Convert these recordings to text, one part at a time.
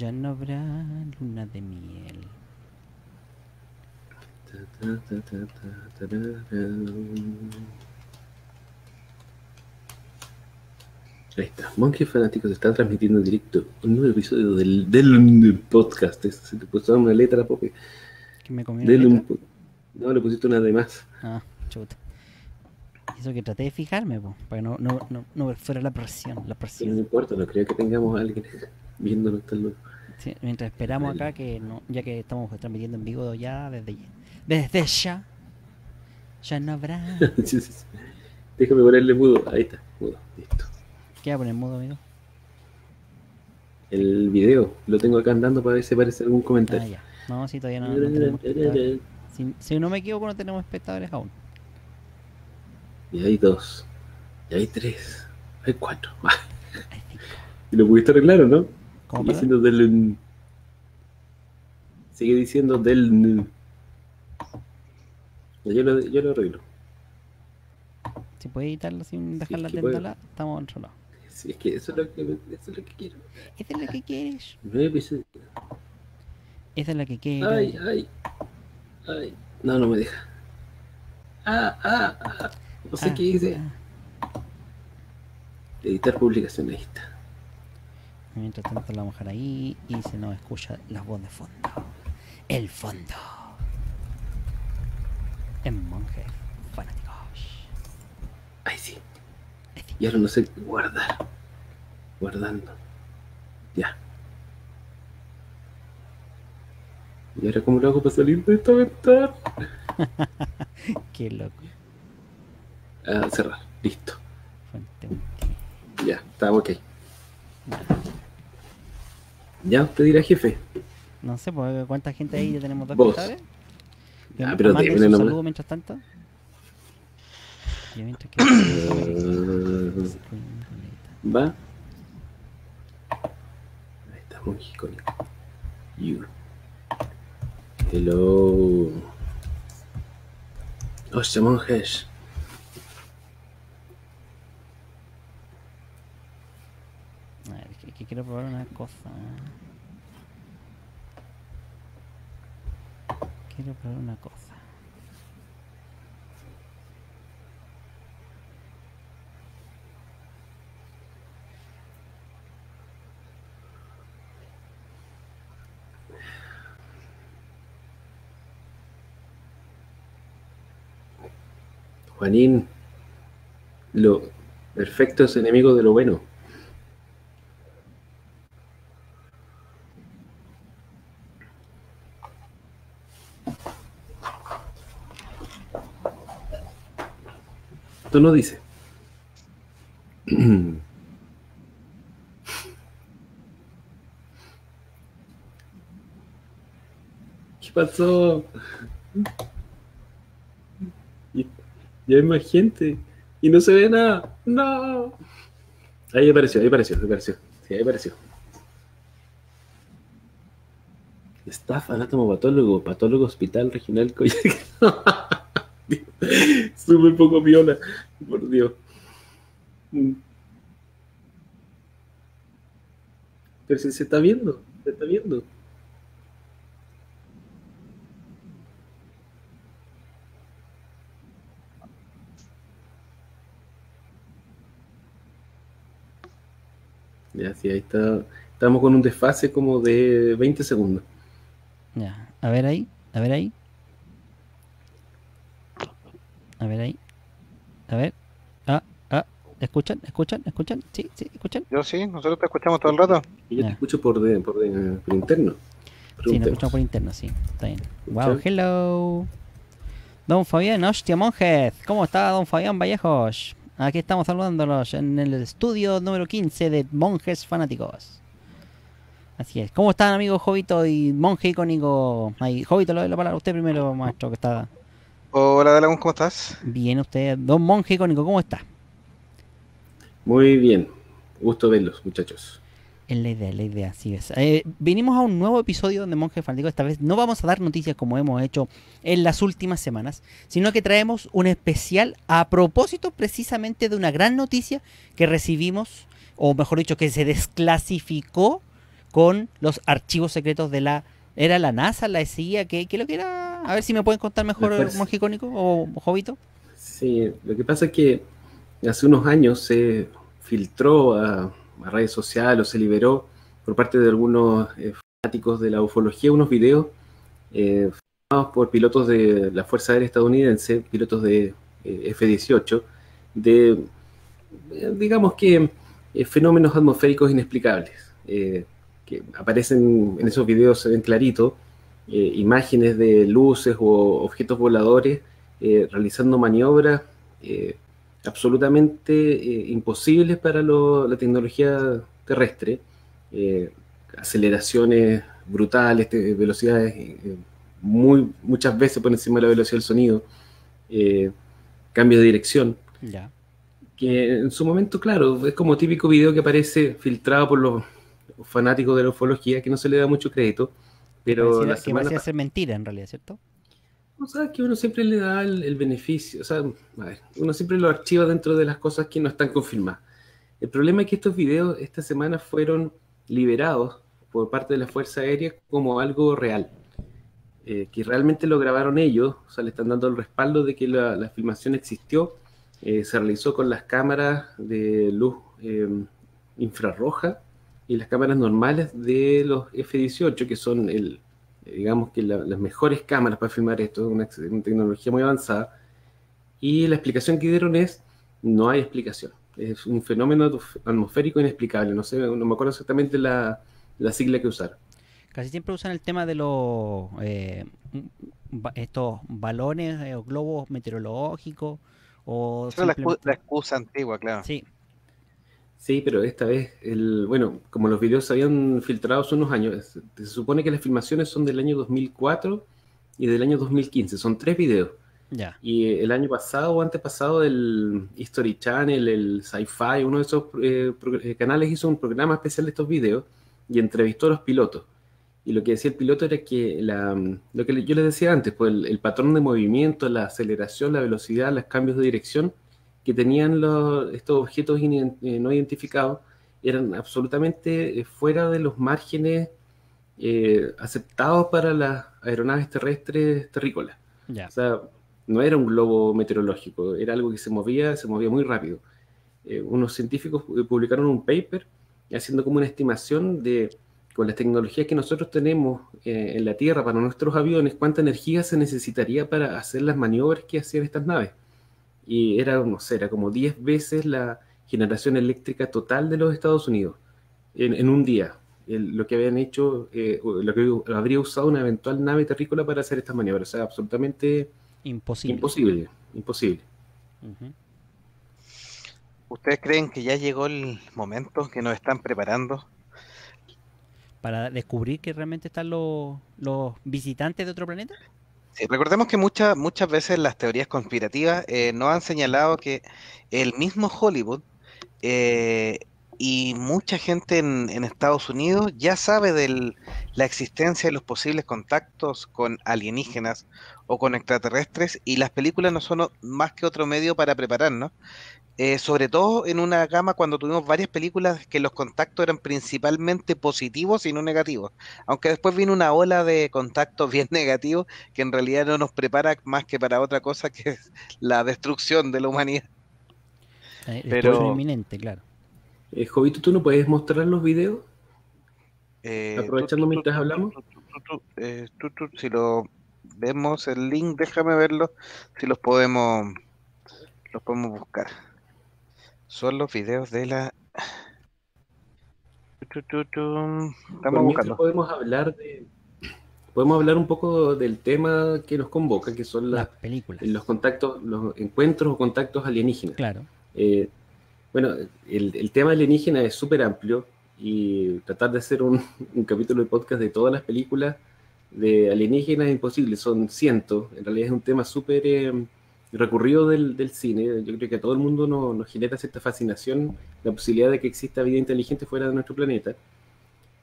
Ya no habrá luna de miel. Ahí está. Monkey Fanáticos está transmitiendo en directo un nuevo episodio del, del, podcast. se te puso una letra, Pope. ¿Que me No, le pusiste una de más. Ah, chuta. Eso que traté de fijarme, para que no, no, no, fuera la presión, la presión. no importa, no creo que tengamos a alguien viéndonos mientras esperamos acá, que no, ya que estamos transmitiendo en vivo ya desde, desde ya, ya no habrá. Déjame ponerle mudo, ahí está, mudo, listo. ¿Qué va a poner mudo, amigo? El video, lo tengo acá andando para ver si aparece algún ah, comentario. No, si todavía no, si no me equivoco, no tenemos espectadores aún y hay dos, y hay tres, hay cuatro. y lo pudiste arreglar, no? Sigue diciendo del... Sigue diciendo del... Yo lo, yo lo arreglo. Si puede editarlo sin dejar la estamos en solo Sí, es que eso es lo que, eso es lo que quiero. Eso es lo que quieres. Esa es la que quieres. Ay, ay. Ay. No, no me deja. Ah, ah, ah. No sé ah, qué dice. Editar publicación, ahí está. Mientras tanto la vamos ahí y se nos escucha la voz de fondo. El fondo. En monje fanático Ahí sí. Y ahora no sé guardar. Guardando. Ya. ¿Y ahora cómo lo hago para salir de esta ventana? Qué loco a cerrar. Listo. Fuente Ya, está ok. Ya, usted dirá jefe. No sé, pues, ¿cuánta gente ahí? Ya tenemos dos ¿Vos? Contadores? Ah, pero te un saludo mientras tanto. Y mientras que... Va. Ahí está, muy icónico. You. Hello. Los oh, monjes. quiero probar una cosa. Quiero probar una cosa. Juanín, lo perfecto es enemigo de lo bueno. Esto no dice. ¿Qué pasó? Y, hay más gente. Y no se ve nada. No. Ahí apareció, ahí apareció, ahí apareció. Sí, ahí apareció. Staff anatomopatólogo, patólogo hospital regional. muy poco viola, por Dios. Mm. Pero si se está viendo, se está viendo. Ya, sí, ahí está. Estamos con un desfase como de 20 segundos. Ya, a ver ahí, a ver ahí. A ver ahí. A ver. Ah, ah. ¿Escuchan? ¿Escuchan? ¿Escuchan? ¿Sí? ¿Sí? ¿Escuchan? Yo sí, nosotros te escuchamos todo el rato. Y yo te escucho por, interno. sí, nos escuchamos por interno, sí. Está bien. Wow, hello. Don Fabián, hostia, monjes. ¿Cómo está don Fabián Vallejos? Aquí estamos saludándolos en el estudio número 15 de Monjes Fanáticos. Así es. ¿Cómo están, amigos Jovito y monje icónico? Ahí, Jovito, le doy la palabra a usted primero, maestro, que está Hola, Dalagón, ¿cómo estás? Bien, usted, don Monje Cónico, ¿cómo está? Muy bien, gusto verlos, muchachos. Es la idea, la idea, así es. Eh, venimos a un nuevo episodio de Monje Faldico. Esta vez no vamos a dar noticias como hemos hecho en las últimas semanas, sino que traemos un especial a propósito precisamente de una gran noticia que recibimos, o mejor dicho, que se desclasificó con los archivos secretos de la ¿Era la NASA, la decía ¿Qué, qué lo que era? A ver si me pueden contar mejor el icónico o Jovito. Sí, lo que pasa es que hace unos años se filtró a, a redes sociales o se liberó por parte de algunos eh, fanáticos de la ufología unos videos eh, formados por pilotos de la Fuerza Aérea Estadounidense, pilotos de eh, F-18, de, digamos que, fenómenos atmosféricos inexplicables que aparecen en esos videos, se ven clarito, eh, imágenes de luces o objetos voladores eh, realizando maniobras eh, absolutamente imposibles para la tecnología terrestre, aceleraciones brutales, velocidades muy, muchas veces por encima de la velocidad del sonido, cambios de dirección. Que en su momento, claro, es como típico video que aparece filtrado por los fanático de la ufología, que no se le da mucho crédito, pero... La que a ser mentira en realidad, ¿cierto? O sea, que uno siempre le da el, beneficio, o sea, uno siempre lo archiva dentro de las cosas que no están confirmadas. El problema es que estos videos esta semana fueron liberados por parte de la Fuerza Aérea como algo real, eh, que realmente lo grabaron ellos, o sea, le están dando el respaldo de que la, filmación existió, eh, se realizó con las cámaras de luz em, infrarroja y las cámaras normales de los F-18, que son el, digamos que las mejores cámaras para filmar esto, es una tecnología muy avanzada. Y la explicación que dieron es, no hay explicación. Es un fenómeno atmosférico inexplicable. No sé, no me acuerdo exactamente la, sigla que usaron. Casi siempre usan el tema de los eh, estos balones eh, o globos meteorológicos. O Esa simplemente... la excusa antigua, claro. Sí, Sí, pero esta vez, el, bueno, como los videos se habían filtrado hace unos años, se supone que las filmaciones son del año 2004 y del año 2015, son tres videos. Y el año pasado o antepasado, el History Channel, el Sci-Fi, uno de esos eh, eh, canales hizo un programa especial de estos videos y entrevistó a los pilotos. Y lo que decía el piloto era que la, lo que yo les decía antes, pues el patrón de movimiento, la aceleración, la velocidad, los cambios de dirección, que tenían los, estos objetos eh, no identificados eran absolutamente eh, fuera de los márgenes eh, aceptados para las aeronaves terrestres terrícolas. O sea, no era un globo meteorológico, era algo que se movía, se movía muy rápido. unos científicos publicaron un paper haciendo como una estimación de con las tecnologías que nosotros tenemos en la Tierra para nuestros aviones, cuánta energía se necesitaría para hacer las maniobras que hacían estas naves y era, no era como 10 veces la generación eléctrica total de los Estados Unidos en, un día. lo que habían hecho, eh, lo que habría usado una eventual nave terrícola para hacer estas maniobras. O sea, absolutamente imposible. Imposible, imposible. ¿Ustedes creen que ya llegó el momento que nos están preparando? Para descubrir que realmente están los, los visitantes de otro planeta? recordemos que muchas muchas veces las teorías conspirativas eh, nos han señalado que el mismo Hollywood eh, y mucha gente en, Estados Unidos ya sabe de la existencia de los posibles contactos con alienígenas o con extraterrestres y las películas no son más que otro medio para prepararnos. Eh, sobre todo en una gama cuando tuvimos varias películas que los contactos eran principalmente positivos y no negativos. Aunque después vino una ola de contactos bien negativos que en realidad no nos prepara más que para otra cosa que es la destrucción de la humanidad. Eh, Pero inminente, claro. Eh, Jovito, ¿tú no puedes mostrar los videos? Aprovechando mientras hablamos. si lo vemos el link, déjame verlo, si los podemos, los podemos buscar. Son los videos de la... Estamos buscando. Podemos hablar Podemos hablar un poco del tema que nos convoca, que son las, películas. Los contactos, los encuentros o contactos alienígenas. Claro. Eh, bueno, el, tema alienígena es súper amplio y tratar de hacer un, capítulo de podcast de todas las películas de alienígenas es imposible, son cientos. En realidad es un tema súper eh, recurrido del, cine. Yo creo que a todo el mundo nos, genera cierta fascinación la posibilidad de que exista vida inteligente fuera de nuestro planeta.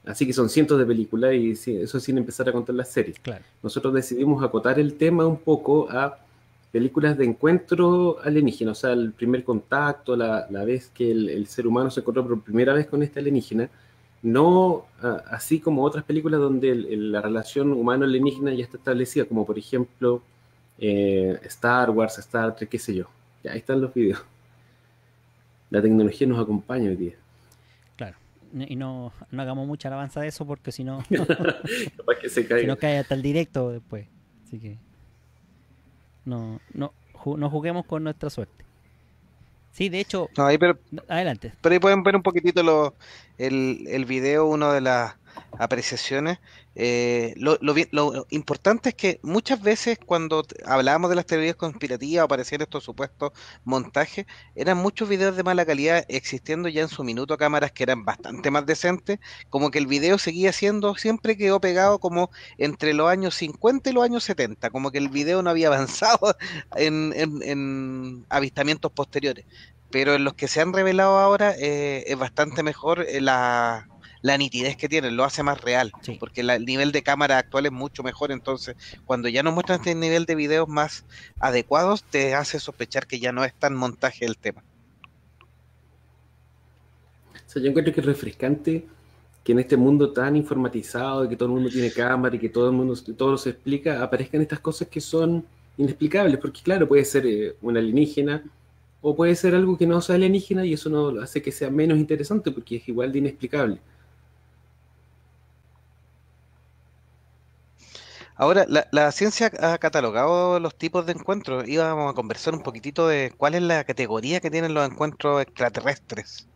Así que son cientos de películas y eso sin empezar a contar las series. Nosotros decidimos acotar el tema un poco a películas de encuentro alienígena, o sea, el primer contacto, la, vez que el, ser humano se encontró por primera vez con este alienígena, no ah, así como otras películas donde la relación humano-alienígena ya está establecida, como por ejemplo eh, Star Wars, Star Trek, qué sé yo. Ya, ahí están los vídeos La tecnología nos acompaña hoy día. Claro, y no, hagamos mucha alabanza de eso porque si no, que se caiga. Si no cae hasta el directo después. Así que. No, no, no juguemos con nuestra suerte. Sí, de hecho. adelante. Pero ahí pueden ver un poquitito lo, el, el video, uno de las apreciaciones. Eh, lo, importante es que muchas veces cuando hablábamos de las teorías conspirativas o aparecían estos supuestos montajes, eran muchos videos de mala calidad existiendo ya en su minuto cámaras que eran bastante más decentes, como que el video seguía siendo, siempre quedó pegado como entre los años 50 y los años 70, como que el video no había avanzado en, avistamientos posteriores. Pero en los que se han revelado ahora eh, es bastante mejor eh, la la nitidez que tiene, lo hace más real, porque el nivel de cámara actual es mucho mejor, entonces cuando ya no muestran este nivel de videos más adecuados, te hace sospechar que ya no es tan montaje el tema. O sea, yo encuentro que es refrescante que en este mundo tan informatizado, de que todo el mundo tiene cámara y que todo el mundo, todo se explica, aparezcan estas cosas que son inexplicables, porque claro, puede ser eh, una alienígena, o puede ser algo que no sea alienígena y eso no hace que sea menos interesante porque es igual de inexplicable. Ahora, la, ciencia ha catalogado los tipos de encuentros. Íbamos a conversar un poquitito de cuál es la categoría que tienen los encuentros extraterrestres.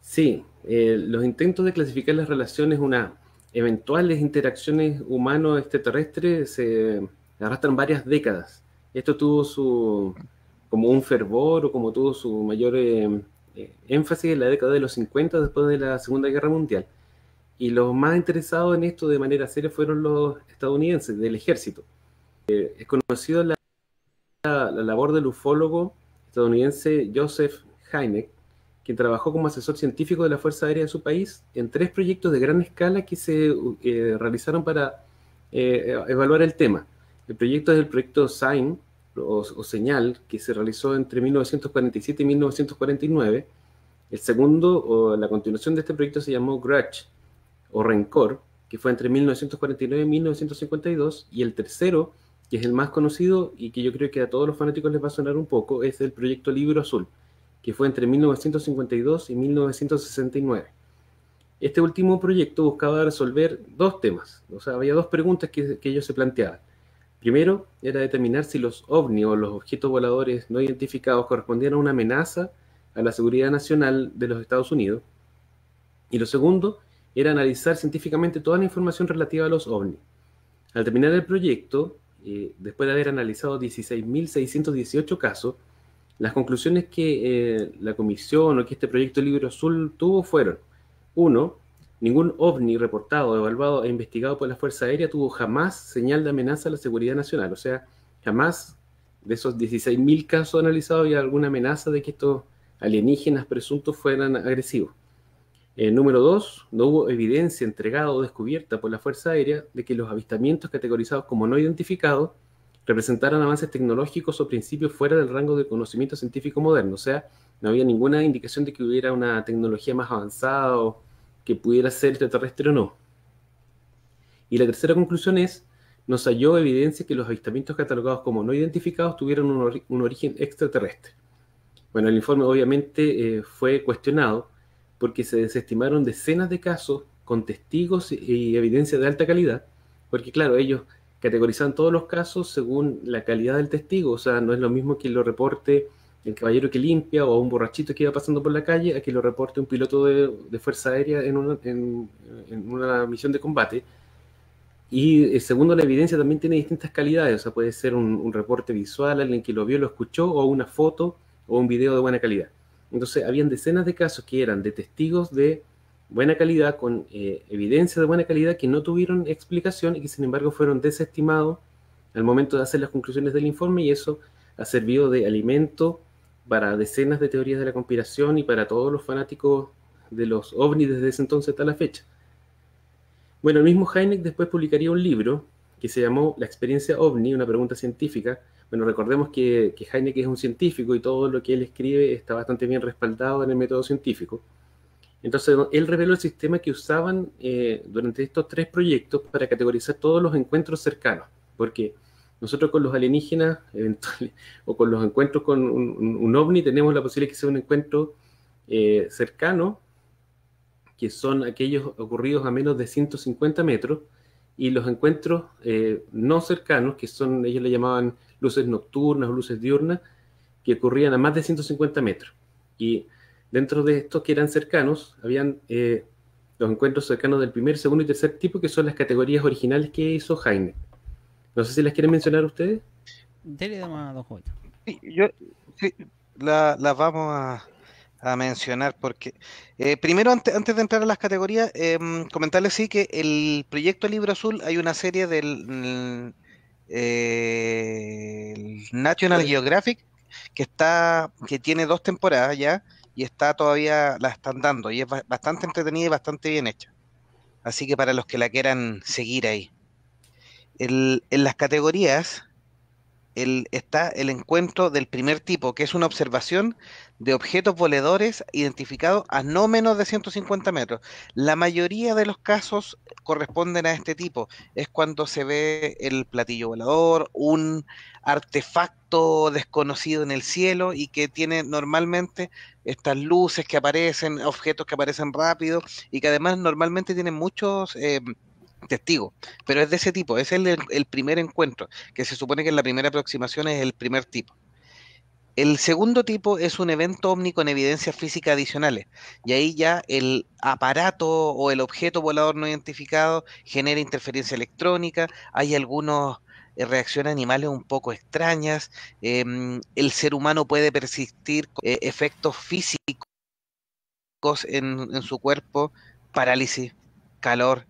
Sí, eh, los intentos de clasificar las relaciones, una eventuales interacciones humanos extraterrestres se arrastran varias décadas. Esto tuvo su, como un fervor o como tuvo su mayor eh, eh, énfasis en la década de los 50 después de la Segunda Guerra Mundial y los más interesados en esto de manera seria fueron los estadounidenses del ejército. Eh, es conocido la, labor del ufólogo estadounidense Joseph Hynek, quien trabajó como asesor científico de la Fuerza Aérea de su país en tres proyectos de gran escala que se eh, realizaron para eh, evaluar el tema. El proyecto es el proyecto SIGN, o, o, señal que se realizó entre 1947 y 1949. El segundo, o la continuación de este proyecto, se llamó Grudge, o rencor, que fue entre 1949 y 1952, y el tercero, que es el más conocido y que yo creo que a todos los fanáticos les va a sonar un poco, es el proyecto Libro Azul, que fue entre 1952 y 1969. Este último proyecto buscaba resolver dos temas, o sea, había dos preguntas que, que ellos se planteaban. Primero, era determinar si los ovnis o los objetos voladores no identificados correspondían a una amenaza a la seguridad nacional de los Estados Unidos. Y lo segundo, era analizar científicamente toda la información relativa a los ovnis. Al terminar el proyecto, eh, después de haber analizado 16.618 casos, las conclusiones que eh, la comisión o que este proyecto Libro Azul tuvo fueron, uno, ningún ovni reportado, evaluado e investigado por la Fuerza Aérea tuvo jamás señal de amenaza a la seguridad nacional, o sea, jamás de esos 16.000 casos analizados había alguna amenaza de que estos alienígenas presuntos fueran agresivos. Eh, número dos, no hubo evidencia entregada o descubierta por la Fuerza Aérea de que los avistamientos categorizados como no identificados representaran avances tecnológicos o principios fuera del rango de conocimiento científico moderno. O sea, no había ninguna indicación de que hubiera una tecnología más avanzada o que pudiera ser extraterrestre o no. Y la tercera conclusión es, nos halló evidencia que los avistamientos catalogados como no identificados tuvieron un, origen extraterrestre. Bueno, el informe obviamente eh, fue cuestionado porque se desestimaron decenas de casos con testigos y evidencia de alta calidad, porque claro, ellos categorizan todos los casos según la calidad del testigo, o sea, no es lo mismo que lo reporte el caballero que limpia o un borrachito que iba pasando por la calle a que lo reporte un piloto de, Fuerza Aérea en una, misión de combate. Y eh, segundo, la evidencia también tiene distintas calidades, o sea, puede ser un, un reporte visual, alguien que lo vio, lo escuchó, o una foto o un video de buena calidad. Entonces, habían decenas de casos que eran de testigos de buena calidad, con eh, evidencia de buena calidad, que no tuvieron explicación y que sin embargo fueron desestimados al momento de hacer las conclusiones del informe y eso ha servido de alimento para decenas de teorías de la conspiración y para todos los fanáticos de los ovnis desde ese entonces hasta la fecha. Bueno, el mismo Heineck después publicaría un libro que se llamó La experiencia ovni, una pregunta científica, bueno, recordemos que, que es un científico y todo lo que él escribe está bastante bien respaldado en el método científico. Entonces, él reveló el sistema que usaban eh, durante estos tres proyectos para categorizar todos los encuentros cercanos, porque nosotros con los alienígenas o con los encuentros con un, ovni tenemos la posibilidad de que sea un encuentro eh, cercano, que son aquellos ocurridos a menos de 150 metros, y los encuentros eh, no cercanos, que son, ellos le llamaban luces nocturnas o luces diurnas, que ocurrían a más de 150 metros. Y dentro de estos que eran cercanos, habían eh, los encuentros cercanos del primer, segundo y tercer tipo, que son las categorías originales que hizo Jaime. No sé si las quieren mencionar ustedes. Dele a dos Juan. Sí, yo, sí, las vamos a, a mencionar, porque eh, primero, antes, de entrar a las categorías, em, comentarles sí que el proyecto Libro Azul hay una serie del eh, National Geographic que está que tiene dos temporadas ya y está todavía la están dando y es bastante entretenida y bastante bien hecha. Así que para los que la quieran seguir ahí. en las categorías el, está el encuentro del primer tipo, que es una observación de objetos voladores identificados a no menos de 150 metros. La mayoría de los casos corresponden a este tipo. Es cuando se ve el platillo volador, un artefacto desconocido en el cielo y que tiene normalmente estas luces que aparecen, objetos que aparecen rápido y que además normalmente tienen muchos... Eh, testigos, pero es de ese tipo, es el, el primer encuentro, que se supone que en la primera aproximación es el primer tipo. El segundo tipo es un evento ómnico con evidencias físicas adicionales. Y ahí ya el aparato o el objeto volador no identificado genera interferencia electrónica. Hay algunas eh, reacciones animales un poco extrañas. Em, el ser humano puede persistir eh, efectos físicos en, su cuerpo, parálisis, calor,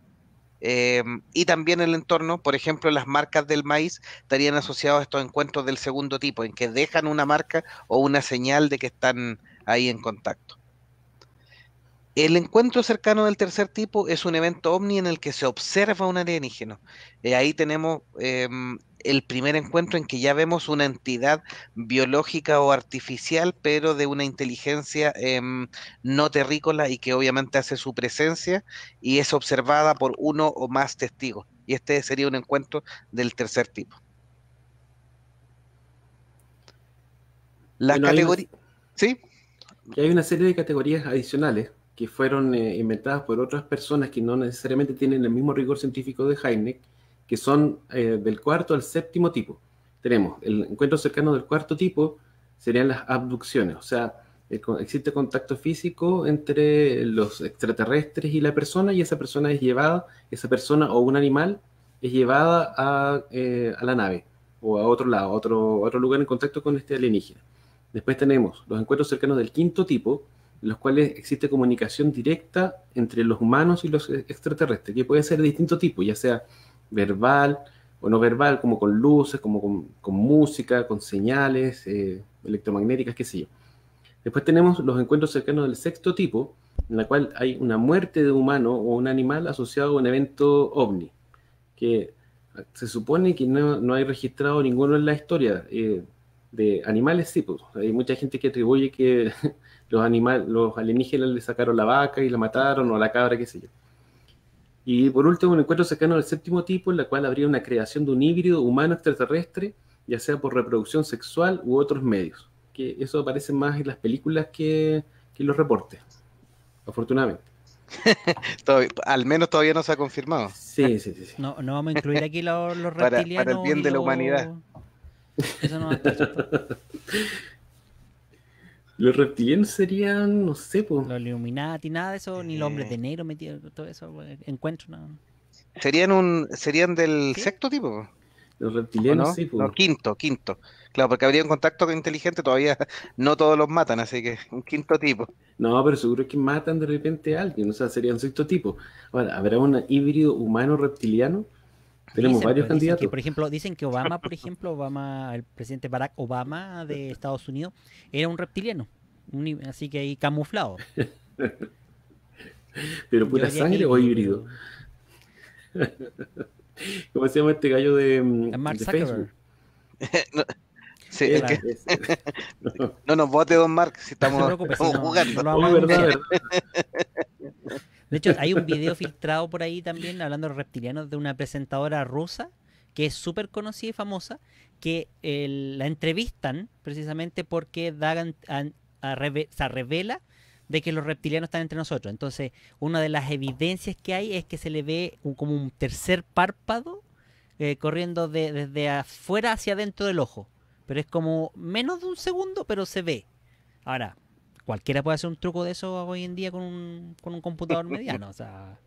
eh, y también el entorno, por ejemplo, las marcas del maíz estarían asociadas a estos encuentros del segundo tipo, en que dejan una marca o una señal de que están ahí en contacto. El encuentro cercano del tercer tipo es un evento ovni en el que se observa un alienígeno. Eh, ahí tenemos em, el primer encuentro en que ya vemos una entidad biológica o artificial, pero de una inteligencia em, no terrícola y que obviamente hace su presencia y es observada por uno o más testigos. Y este sería un encuentro del tercer tipo. La categoría... Hay una... ¿Sí? hay una serie de categorías adicionales que fueron eh, inventadas por otras personas que no necesariamente tienen el mismo rigor científico de Heineck, que son eh, del cuarto al séptimo tipo. Tenemos el encuentro cercano del cuarto tipo, serían las abducciones, o sea, eh, existe contacto físico entre los extraterrestres y la persona y esa persona es llevada, esa persona o un animal es llevada a, eh, la nave o a otro lado, otro, otro lugar en contacto con este alienígena. Después tenemos los encuentros cercanos del quinto tipo, en los cuales existe comunicación directa entre los humanos y los extraterrestres, que puede ser de distinto tipo, ya sea verbal o no verbal, como con luces, como con, música, con señales eh, electromagnéticas, qué sé yo. Después tenemos los encuentros cercanos del sexto tipo, en la cual hay una muerte de humano o un animal asociado a un evento ovni, que se supone que no, hay registrado ninguno en la historia. Eh, de animales, sí, pues, Hay mucha gente que atribuye que los, animales, los alienígenas le sacaron la vaca y la mataron o la cabra, qué sé yo. Y por último, un encuentro cercano del séptimo tipo, en la cual habría una creación de un híbrido humano extraterrestre, ya sea por reproducción sexual u otros medios. Que eso aparece más en las películas que, en los reportes, afortunadamente. al menos todavía no se ha confirmado. Sí, sí, sí. No, vamos a incluir aquí los, los reptilianos. Para, el bien de la humanidad. Eso no va a estar los reptilianos serían, no sé, pues. Los Illuminati, nada de eso, ni los hombres de eh. negro metido, todo eso, pues, encuentro, nada. Serían un, serían del sexto tipo. Los reptilianos, no? sí, pues. No, quinto, quinto. Claro, porque habría un contacto inteligente, todavía no todos los matan, así que un quinto tipo. No, pero seguro que matan de repente a alguien, o sea, serían sexto tipo. Ahora, ¿habrá un híbrido humano reptiliano? Tenemos varios pues, candidatos. por ejemplo, dicen que Obama, por ejemplo, Obama, el presidente Barack Obama de Estados Unidos, era un reptiliano. así que ahí camuflado. ¿Pero pura sangre o híbrido? ¿Cómo se llama este gallo de, mm, Mark de Facebook? no, sí, es que... no nos vote, don Mark, si estamos, jugando. No, no, verdad, de hecho, hay un video filtrado por ahí también hablando de reptilianos de una presentadora rusa que es súper conocida y famosa, que la entrevistan precisamente porque Dagan se revela de que los reptilianos están entre nosotros. Entonces, una de las evidencias que hay es que se le ve como un tercer párpado eh, corriendo de, desde afuera hacia adentro del ojo. Pero es como menos de un segundo, pero se ve. Ahora, cualquiera puede hacer un truco de eso hoy en día con un, computador mediano. o sea,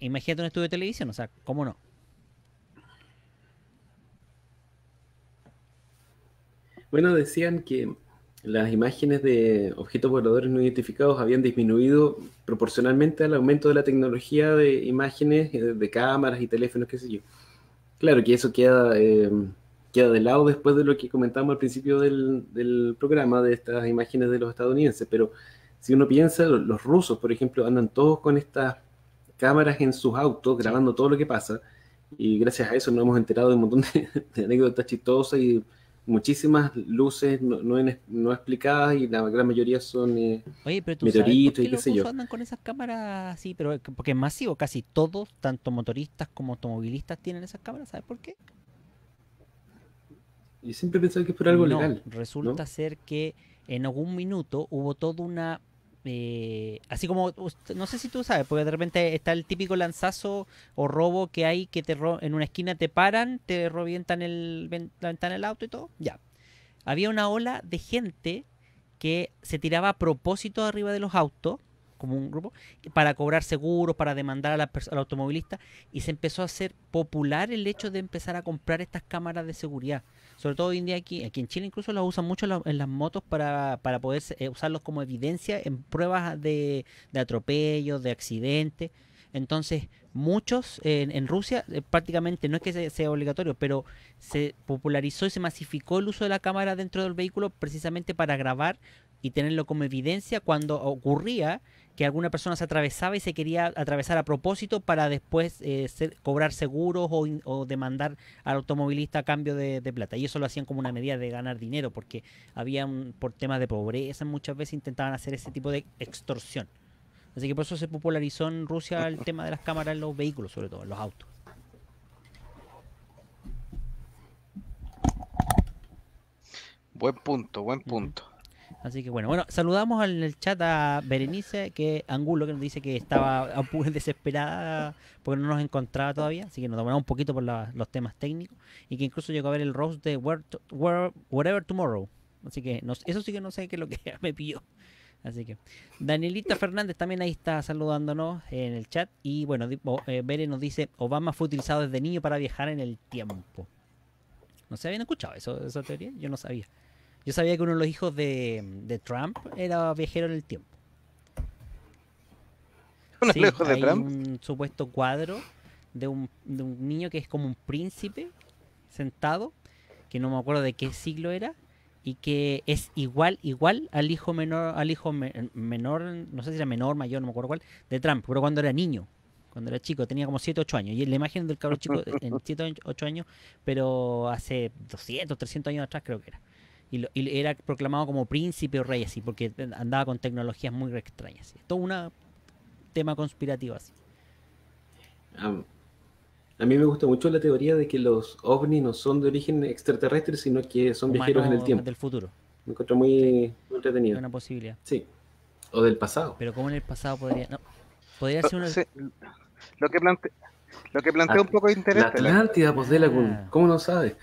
imagínate un estudio de televisión, o sea, ¿cómo no? Bueno, decían que las imágenes de objetos voladores no identificados habían disminuido proporcionalmente al aumento de la tecnología de imágenes, eh, de cámaras y teléfonos, qué sé yo. Claro que eso queda... Eh, de lado después de lo que comentamos al principio del, programa, de estas imágenes de los estadounidenses, pero si uno piensa, los rusos, por ejemplo, andan todos con estas cámaras en sus autos grabando todo lo que pasa y gracias a eso nos hemos enterado de un montón de, anécdotas chistosas y muchísimas luces no, no, explicadas y la gran mayoría son eh, meteoritos y qué sé yo. andan con esas cámaras así, pero porque es masivo, casi todos, tanto motoristas como automovilistas tienen esas cámaras, ¿sabes por qué? y siempre pensaba que fuera algo no, legal. Resulta ser que en algún minuto hubo toda una. Eh, así como, no sé si tú sabes, porque de repente está el típico lanzazo o robo que hay que te en una esquina te paran, te revientan el, la ventana del auto y todo. Ya. Había una ola de gente que se tiraba a propósito arriba de los autos, como un grupo, para cobrar seguros, para demandar a la al automovilista, y se empezó a hacer popular el hecho de empezar a comprar estas cámaras de seguridad sobre todo hoy en día aquí, aquí en Chile incluso los usan mucho en las motos para, para poder eh, usarlos como evidencia en pruebas de, de atropellos, de accidentes. Entonces, muchos en, Rusia eh, prácticamente no es que sea, obligatorio, pero se popularizó y se masificó el uso de la cámara dentro del vehículo precisamente para grabar y tenerlo como evidencia cuando ocurría que alguna persona se atravesaba y se quería atravesar a propósito para después eh, cobrar seguros o, demandar al automovilista a cambio de, plata. Y eso lo hacían como una medida de ganar dinero, porque un por temas de pobreza, muchas veces intentaban hacer ese tipo de extorsión. Así que por eso se popularizó en Rusia el tema de las cámaras en los vehículos, sobre todo en los autos. Buen punto, buen punto. Así que bueno, bueno, saludamos en el chat a Berenice que Angulo que nos dice que estaba poco desesperada porque no nos encontraba todavía, así que nos tomamos un poquito por los temas técnicos y que incluso llegó a ver el roast de Whatever Tomorrow. Así que eso sí que no sé qué es lo que me pilló. Así que Danielita Fernández también ahí está saludándonos en el chat y bueno, eh, Berenice nos dice Obama fue utilizado desde niño para viajar en el tiempo. ¿No se habían escuchado eso, esa teoría? Yo no sabía. Yo sabía que uno de los hijos de, mm, Trump era viajero en el tiempo. ¿Uno de Trump? Un supuesto cuadro de un, de un niño que es como un príncipe sentado, que no me acuerdo de qué siglo era, y que es igual igual al hijo menor al hijo menor no sé si era menor mayor no me acuerdo cuál de Trump pero cuando era niño cuando era chico tenía como 7 8 años y la imagen del cabrón chico en 7 8 años pero hace 200 300 años atrás creo que era y, era proclamado como príncipe o rey así, porque andaba con tecnologías muy extrañas. Todo un tema conspirativo así. Ah, a mí me gusta mucho la teoría de que los ovnis no son de origen extraterrestre, sino que son viajeros en el tiempo. Del futuro. Me encuentro muy, entretenido. Una posibilidad. Sí. O del pasado. Pero como en el pasado podría... podría ser Lo que plantea... Lo que plantea un poco de interés. La Atlántida, pues, ah. ¿Cómo no sabe?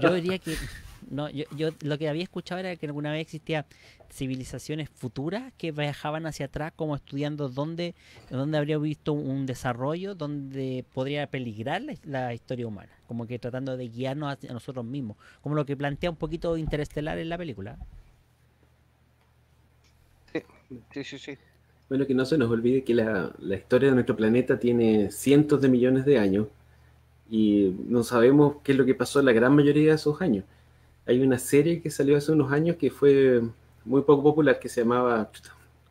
yo diría que no, yo, lo que había escuchado era que alguna vez existía civilizaciones futuras que viajaban hacia atrás como estudiando dónde, dónde habría visto un desarrollo, dónde podría peligrar la, historia humana, como que tratando de guiarnos a, nosotros mismos, como lo que plantea un poquito Interestelar en la película. Sí, sí, sí. Bueno, que no se nos olvide que la, la historia de nuestro planeta tiene cientos de millones de años y no sabemos qué es lo que pasó en la gran mayoría de esos años hay una serie que salió hace unos años que fue muy poco popular, que se llamaba,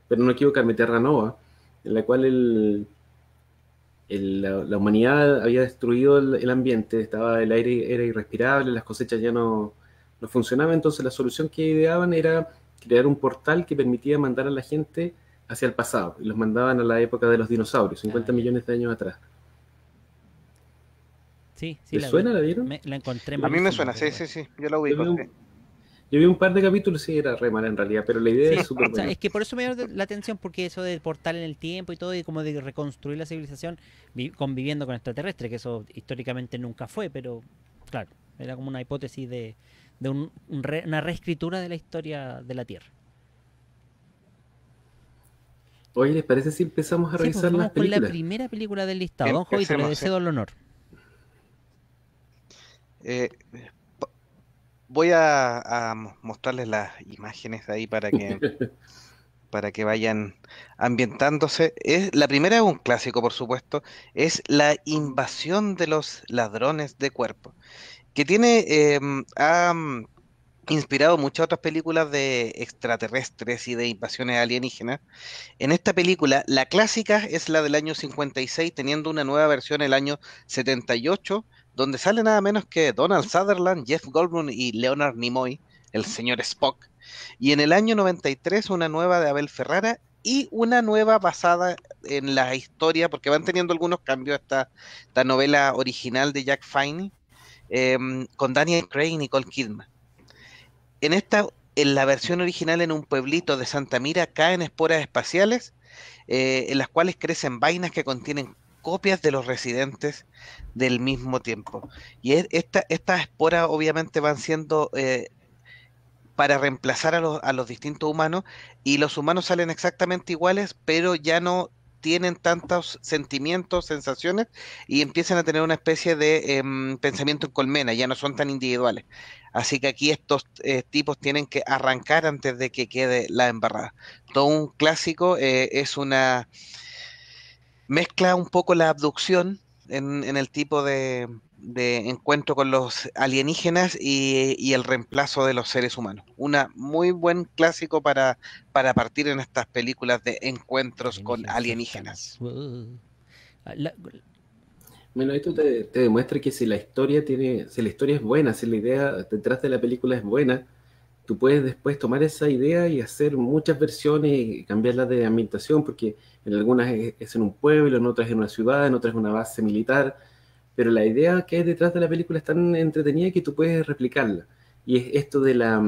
pero no equivocarme, Nova, en la cual el, la, humanidad había destruido el, ambiente, estaba el aire era irrespirable, las cosechas ya no, no funcionaban, entonces la solución que ideaban era crear un portal que permitía mandar a la gente hacia el pasado, y los mandaban a la época de los dinosaurios, 50 ah. millones de años atrás. Sí, suena? ¿La vieron? la encontré A mí me suena, sí, sí, sí. Yo la vi, un, yo vi un par de capítulos y era re mala en realidad, pero la idea es súper buena. Es que por eso me dio la atención, porque eso de portal en el tiempo y todo, y como de reconstruir la civilización conviviendo con extraterrestres, que eso históricamente nunca fue, pero claro, era como una hipótesis de, una reescritura de la historia de la Tierra. Oye, ¿les parece si empezamos a pues, revisar las películas? la primera película del listado. Don Jovito, le deseo el honor. Eh, voy a, mostrarles las imágenes de ahí para que para que vayan ambientándose. Es, la primera es un clásico, por supuesto, es la invasión de los ladrones de cuerpo, que tiene em, ha mm, inspirado muchas otras películas de extraterrestres y de invasiones alienígenas. En esta película, la clásica es la del año 56, teniendo una nueva versión el año 78 donde sale nada menos que Donald Sutherland, Jeff Goldblum y Leonard Nimoy, el señor Spock. Y en el año 93 una nueva de Abel Ferrara y una nueva basada en la historia, porque van teniendo algunos cambios esta, esta novela original de Jack Finney, em, con Daniel Craig y Nicole Kidman. En esta, en la versión original en un pueblito de Santa Mira, caen esporas espaciales, eh, en las cuales crecen vainas que contienen copias de los residentes del mismo tiempo. Y esta, estas esporas obviamente van siendo eh, para reemplazar a los, a los distintos humanos y los humanos salen exactamente iguales, pero ya no tienen tantos sentimientos, sensaciones y empiezan a tener una especie de em, pensamiento en colmena, ya no son tan individuales. Así que aquí estos eh, tipos tienen que arrancar antes de que quede la embarrada. Todo un clásico eh, es una mezcla un poco la abducción en, el tipo de, encuentro con los alienígenas y, el reemplazo de los seres humanos. Una muy buen clásico para, partir en estas películas de encuentros con alienígenas. Bueno, esto te, te, demuestra que si la historia tiene, si la historia es buena, si la idea detrás de la película es buena, tú puedes después tomar esa idea y hacer muchas versiones y cambiarlas de ambientación, porque en algunas es, en un pueblo, en otras en una ciudad, en otras en una base militar, pero la idea que hay detrás de la película es tan entretenida que tú puedes replicarla. Y es esto de la,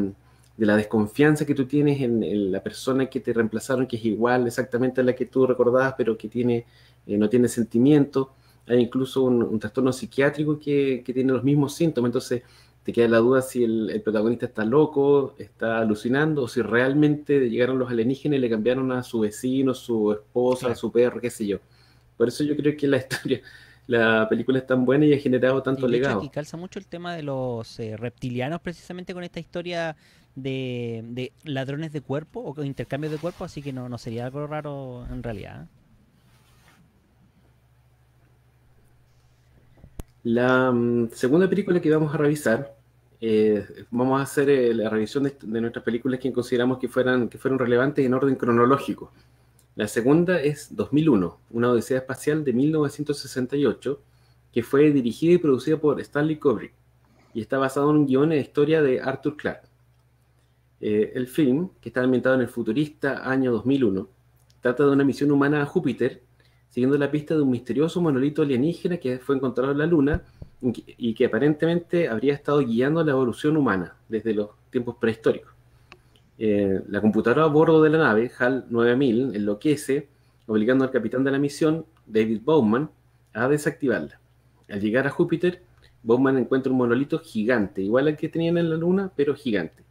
de la desconfianza que tú tienes en, la persona que te reemplazaron, que es igual exactamente a la que tú recordabas, pero que tiene, eh, no tiene sentimiento. Hay incluso un, un trastorno psiquiátrico que, que, tiene los mismos síntomas. Entonces, te queda la duda si el, protagonista está loco, está alucinando, o si realmente llegaron los alienígenas y le cambiaron a su vecino, su esposa, a su perro, qué sé yo. Por eso yo creo que la historia, la película es tan buena y ha generado tanto y legado. Y calza mucho el tema de los eh, reptilianos, precisamente con esta historia de, ladrones de cuerpo o intercambios de cuerpo, así que no, sería algo raro en realidad. La mm, segunda película que vamos a revisar, eh, vamos a hacer eh, la revisión de, nuestras películas que consideramos que fueran, que fueron relevantes en orden cronológico. La segunda es 2001, una odisea espacial de 1968, que fue dirigida y producida por Stanley Kubrick y está basado en un guión de historia de Arthur Clarke. Eh, el film, que está ambientado en el futurista año 2001, trata de una misión humana a Júpiter siguiendo la pista de un misterioso monolito alienígena que fue encontrado en la Luna y que aparentemente habría estado guiando la evolución humana desde los tiempos prehistóricos. Eh, la computadora a bordo de la nave, HAL 9000, enloquece, obligando al capitán de la misión, David Bowman, a desactivarla. Al llegar a Júpiter, Bowman encuentra un monolito gigante, igual al que tenían en la Luna, pero gigante.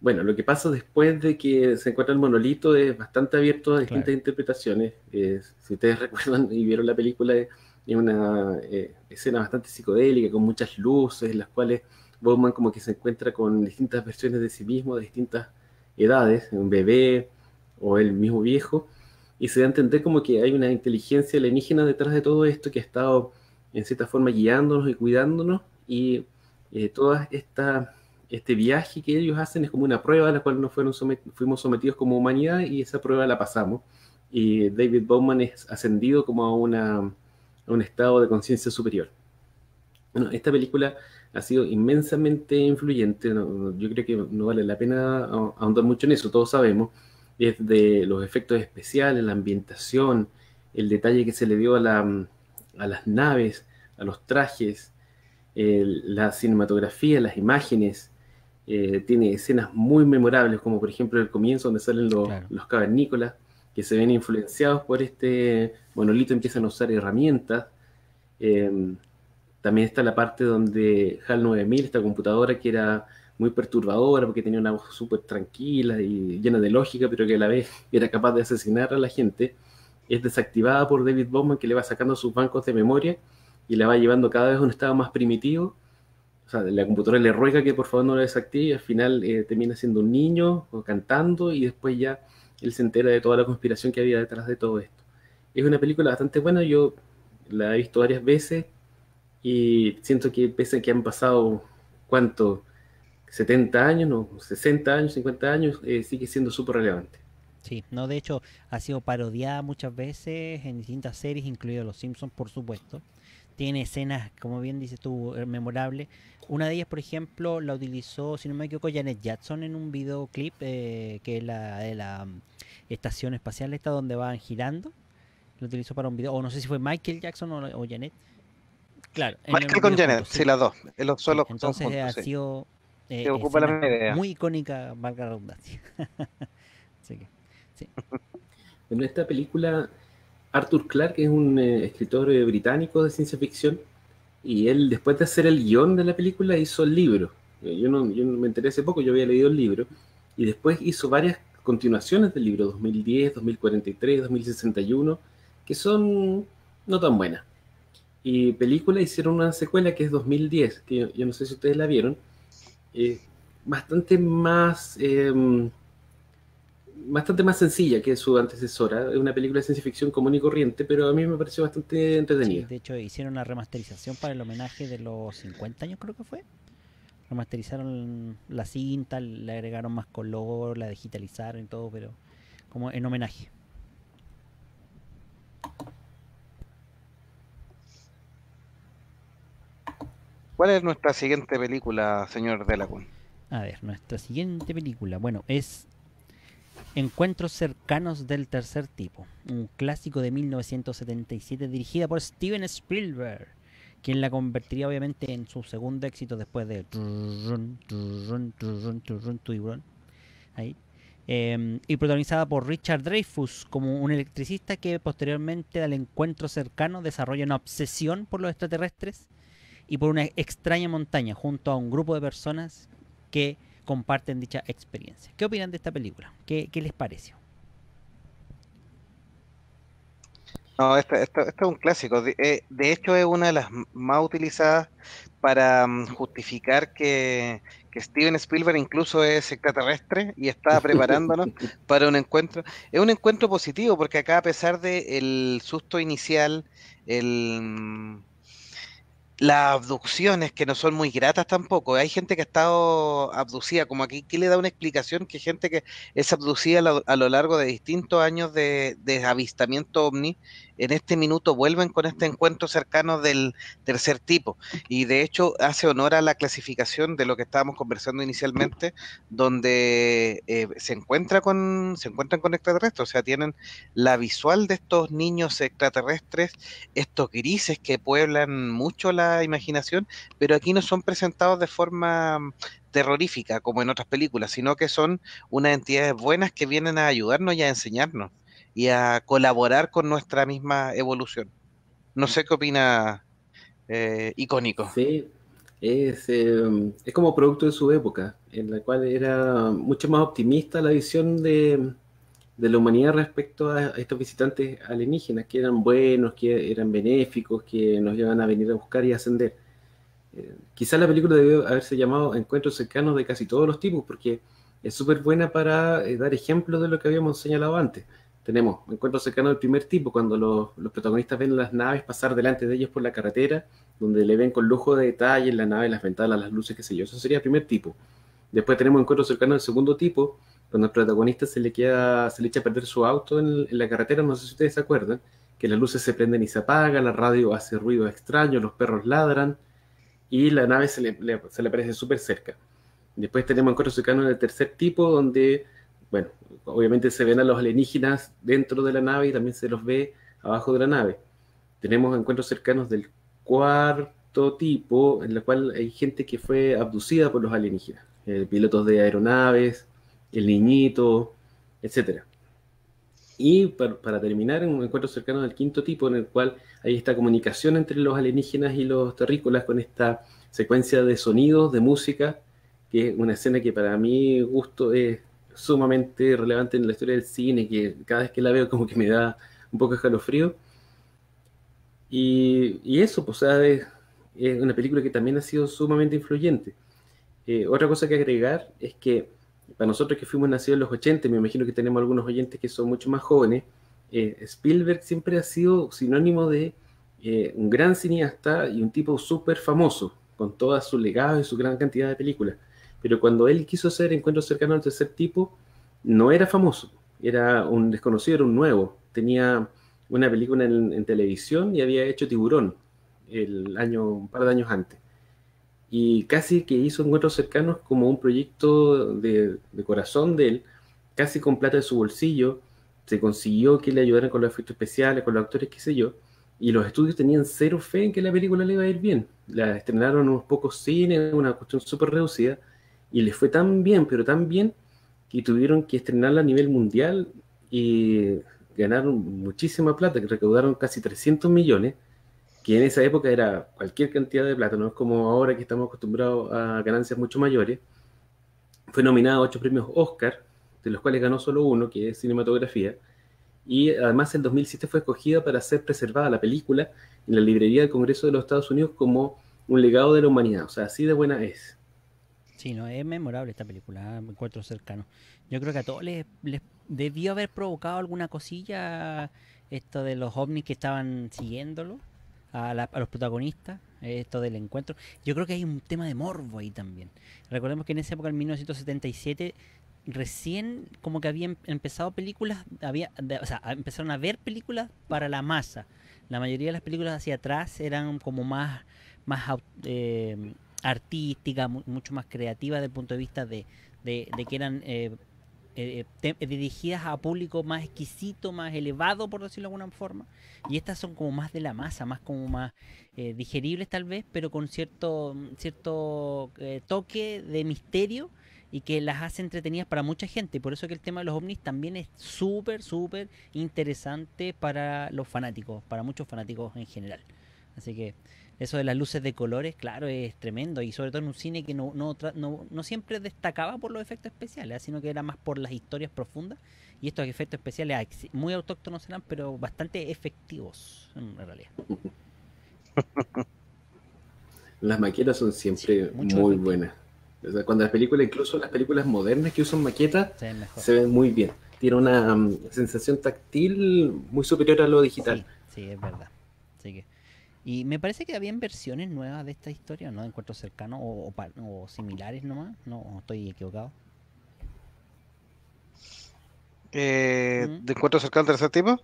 Bueno, lo que pasa después de que se encuentra el monolito es bastante abierto a distintas interpretaciones. si ustedes recuerdan y vieron la película, es una eh, escena bastante psicodélica, con muchas luces, en las cuales Bowman como que se encuentra con distintas versiones de sí mismo, de distintas edades, un bebé o el mismo viejo, y se da a entender como que hay una inteligencia alienígena detrás de todo esto que ha estado en cierta forma guiándonos y cuidándonos, y eh, todas estas este viaje que ellos hacen es como una prueba a la cual nos fuimos sometidos como humanidad y esa prueba la pasamos. Y David Bowman es ascendido como a, una, a un estado de conciencia superior. Bueno, esta película ha sido inmensamente influyente. yo creo que no vale la pena ahondar mucho en eso, todos sabemos. de los efectos especiales, la ambientación, el detalle que se le dio a, la, a las naves, a los trajes, la cinematografía, las imágenes, eh, tiene escenas muy memorables, como por ejemplo el comienzo donde salen los, los cavernícolas, que se ven influenciados por este monolito, empiezan a usar herramientas. Em, también está la parte donde HAL 9000, esta computadora que era muy perturbadora porque tenía una voz súper tranquila y llena de lógica, pero que a la vez era capaz de asesinar a la gente, es desactivada por David Bowman que le va sacando sus bancos de memoria y la va llevando cada vez a un estado más primitivo o sea, la computadora le ruega que por favor no lo desactive y al final eh, termina siendo un niño o cantando y después ya él se entera de toda la conspiración que había detrás de todo esto. Es una película bastante buena, yo la he visto varias veces y siento que pese a que han pasado, ¿cuánto? 70 años, no, 60 años, 50 años, eh, sigue siendo súper relevante. Sí, no, de hecho ha sido parodiada muchas veces en distintas series, incluido Los Simpsons, por supuesto tiene escenas, como bien dices tú, eh, memorables. Una de ellas, por ejemplo, la utilizó, si no me equivoco, Janet Jackson en un videoclip eh, que es la de la mm, estación espacial esta donde van girando. Lo utilizó para un video, o no sé si fue Michael Jackson o, Janet. Claro. Michael con Janet, sí, las dos. entonces eh, ha sido muy icónica, valga la redundancia. Así En esta película Arthur Clarke es un eh, escritor eh, británico de ciencia ficción y él después de hacer el guión de la película hizo el libro. Eh, yo no, me enteré poco, yo había leído el libro y después hizo varias continuaciones del libro, 2010, 2043, 2061, que son no tan buenas. Y película hicieron una secuela que es 2010, que yo, no sé si ustedes la vieron, bastante más em, bastante más sencilla que su antecesora. Es una película de ciencia ficción común y corriente, pero a mí me pareció bastante entretenida. de hecho, hicieron una remasterización para el homenaje de los 50 años, creo que fue. Remasterizaron la cinta, le agregaron más color, la digitalizaron y todo, pero como en homenaje. ¿Cuál es nuestra siguiente película, señor Delacun? A ver, nuestra siguiente película. Bueno, es Encuentros cercanos del tercer tipo, un clásico de 1977 dirigida por Steven Spielberg, quien la convertiría obviamente en su segundo éxito después de em, y protagonizada por Richard Dreyfus como un electricista que posteriormente al encuentro cercano desarrolla una obsesión por los extraterrestres y por una extraña montaña junto a un grupo de personas que comparten dicha experiencia. ¿Qué opinan de esta película? ¿Qué, les pareció? No, esto, este, este es un clásico. Eh, de, hecho, es una de las más utilizadas para mm, justificar que, Steven Spielberg incluso es extraterrestre y está preparándonos para un encuentro. Es un encuentro positivo porque acá, a pesar del susto inicial, el mm, las abducciones que no son muy gratas tampoco. Hay gente que ha estado abducida, como aquí, que le da una explicación que gente que es abducida a lo, largo de distintos años de, de avistamiento ovni en este minuto vuelven con este encuentro cercano del tercer tipo. Y de hecho hace honor a la clasificación de lo que estábamos conversando inicialmente, donde eh, se, encuentra con, se encuentran con extraterrestres, o sea, tienen la visual de estos niños extraterrestres, estos grises que pueblan mucho la imaginación, pero aquí no son presentados de forma mm, terrorífica como en otras películas, sino que son unas entidades buenas que vienen a ayudarnos y a enseñarnos y a colaborar con nuestra misma evolución. No sé qué opina eh, Icónico. Sí, es, em, es, como producto de su época, en la cual era mucho más optimista la visión de, la humanidad respecto a, estos visitantes alienígenas, que eran buenos, que eran benéficos, que nos llevan a venir a buscar y ascender. Eh, quizá la película debió haberse llamado Encuentros cercanos de casi todos los tipos, porque es súper buena para eh, dar ejemplos de lo que habíamos señalado antes. Tenemos encuentro cercano del primer tipo, cuando los, protagonistas ven las naves pasar delante de ellos por la carretera, donde le ven con lujo de detalle la nave, las ventanas, las luces, qué sé yo. Eso sería el primer tipo. Después tenemos encuentro cercano del segundo tipo, cuando al protagonista se le, queda, se le echa a perder su auto en, la carretera, no sé si ustedes se acuerdan, que las luces se prenden y se apagan, la radio hace ruido extraño, los perros ladran y la nave se le, se le aparece súper cerca. Después tenemos encuentro cercano del tercer tipo, donde bueno, obviamente se ven a los alienígenas dentro de la nave y también se los ve abajo de la nave. Tenemos encuentros cercanos del cuarto tipo, en el cual hay gente que fue abducida por los alienígenas, eh, pilotos de aeronaves, el niñito, etc. Y para, para, terminar, un encuentro cercano del quinto tipo, en el cual hay esta comunicación entre los alienígenas y los terrícolas con esta secuencia de sonidos, de música, que es una escena que para mí gusto es sumamente relevante en la historia del cine, que cada vez que la veo como que me da un poco de escalofrío. Y, eso, pues, es una película que también ha sido sumamente influyente. Eh, otra cosa que agregar es que para nosotros que fuimos nacidos en los 80, me imagino que tenemos algunos oyentes que son mucho más jóvenes, eh, Spielberg siempre ha sido sinónimo de eh, un gran cineasta y un tipo súper famoso, con todo su legado y su gran cantidad de películas pero cuando él quiso hacer encuentros cercanos al tercer tipo, no era famoso, era un desconocido, era un nuevo. Tenía una película en, televisión y había hecho Tiburón el año, un par de años antes. Y casi que hizo encuentros cercanos como un proyecto de, corazón de él, casi con plata de su bolsillo. Se consiguió que le ayudaran con los efectos especiales, con los actores, qué sé yo y los estudios tenían cero fe en que la película le iba a ir bien. La estrenaron en unos pocos cines, una cuestión súper reducida, y les fue tan bien, pero tan bien, que tuvieron que estrenarla a nivel mundial y ganaron muchísima plata, que recaudaron casi 300 millones, que en esa época era cualquier cantidad de plata, no es como ahora que estamos acostumbrados a ganancias mucho mayores. Fue nominada a ocho premios Oscar, de los cuales ganó solo uno, que es cinematografía. Y además en 2007 fue escogida para ser preservada la película en la librería del Congreso de los Estados Unidos como un legado de la humanidad. O sea, así de buena es. Sí, no, es memorable esta película, ah, encuentro cercano. Yo creo que a todos les, debió haber provocado alguna cosilla esto de los ovnis que estaban siguiéndolo a, los protagonistas, esto del encuentro. Yo creo que hay un tema de morbo ahí también. Recordemos que en esa época, en 1977, recién como que habían empezado películas, había, o sea, empezaron a ver películas para la masa. La mayoría de las películas hacia atrás eran como más, más eh, artística, mucho más creativa desde el punto de vista de, de, que eran eh, eh, eh, dirigidas a público más exquisito, más elevado, por decirlo de alguna forma. Y estas son como más de la masa, más como más digeribles tal vez, pero con cierto, cierto toque de misterio y que las hace entretenidas para mucha gente. Por eso que el tema de los ovnis también es súper, súper interesante para los fanáticos, para muchos fanáticos en general. Así que eso de las luces de colores, claro, es tremendo. Y sobre todo en un cine que no, no, siempre destacaba por los efectos especiales, ah, sino que era más por las historias profundas. Y estos efectos especiales, ah, muy autóctonos eran, pero bastante efectivos, en realidad. las maquetas son siempre muy buenas. O sea, cuando las películas, incluso las películas modernas que usan maquetas, se ven, muy bien. Tiene una mm, sensación táctil muy superior a lo digital. Sí, sí es verdad. Así que y me parece que habían versiones nuevas de esta historia, ¿no? De encuentros cercanos o, o, similares nomás. No, estoy equivocado. Eh, ¿De Encuentro cercanos de tercer tipo?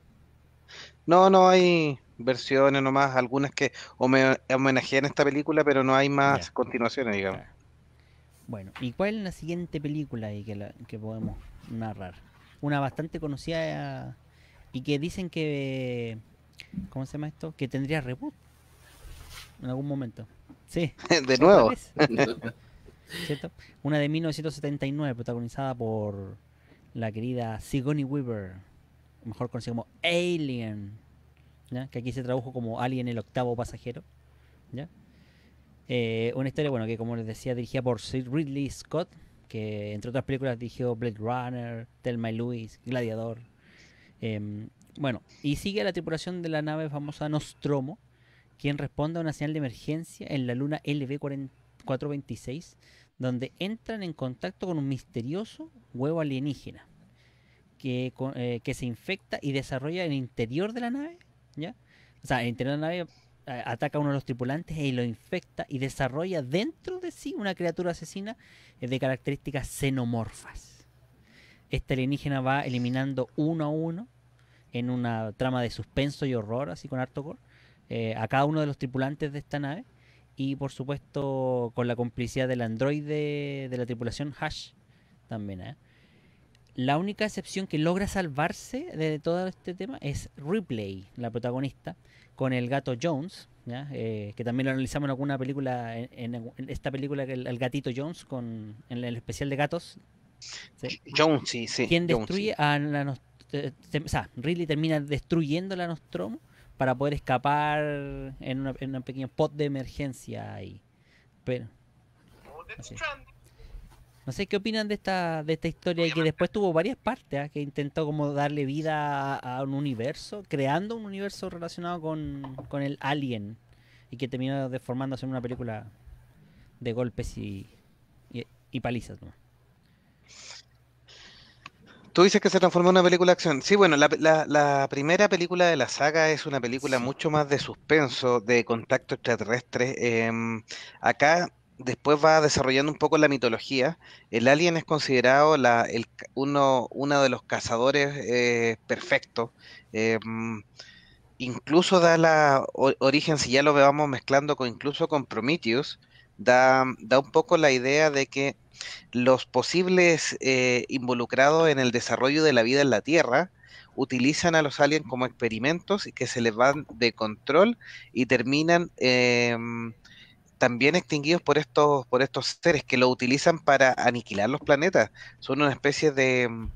No, no hay versiones nomás, algunas que homenajean esta película, pero no hay más continuaciones, digamos. Bueno, ¿y cuál es la siguiente película ahí que, que podemos narrar? Una bastante conocida y que dicen que... ¿Cómo se llama esto? Que tendría reboot en algún momento. Sí. de nuevo. Una de 1979 protagonizada por la querida Sigourney Weaver, mejor conocida como Alien, ¿ya? que aquí se tradujo como Alien el octavo pasajero. Eh, una historia, bueno, que como les decía, dirigida por Ridley Scott, que entre otras películas dirigió Blade Runner, Tell My Lewis, Gladiador. Em, bueno, y sigue la tripulación de la nave famosa Nostromo, quien responde a una señal de emergencia en la luna LB426, donde entran en contacto con un misterioso huevo alienígena que, eh, que se infecta y desarrolla en el interior de la nave, ¿ya? O sea, el interior de la nave eh, ataca a uno de los tripulantes y lo infecta y desarrolla dentro de sí una criatura asesina eh, de características xenomorfas. Este alienígena va eliminando uno a uno en una trama de suspenso y horror, así con harto gore, eh, a cada uno de los tripulantes de esta nave y por supuesto con la complicidad del androide de la tripulación Hash también. ¿eh? La única excepción que logra salvarse de todo este tema es Ripley, la protagonista, con el gato Jones, eh, que también lo analizamos en alguna película, en, esta película el, el, gatito Jones, con, en el especial de gatos. Jones, sí, sí. Quien destruye a la... Ripley termina destruyendo la Nostromo para poder escapar en, una, en un pequeño pot de emergencia ahí. Pero. No sé. qué opinan de esta, de esta historia y que después tuvo varias partes, ¿ah? que intentó como darle vida a, un universo, creando un universo relacionado con, el Alien, y que terminó deformándose en una película de golpes y, y palizas. ¿no? Tú dices que se transformó en una película de acción. Sí, bueno, la, primera película de la saga es una película mucho más de suspenso, de contacto extraterrestre. Em, acá después va desarrollando un poco la mitología. El alien es considerado uno, de los cazadores eh, perfectos. Em, incluso da la origen, si ya lo veamos mezclando con incluso con Prometheus, da, un poco la idea de que los posibles eh, involucrados en el desarrollo de la vida en la Tierra utilizan a los aliens como experimentos y que se les van de control y terminan em, también extinguidos por estos, por estos seres que lo utilizan para aniquilar los planetas. Son una especie de,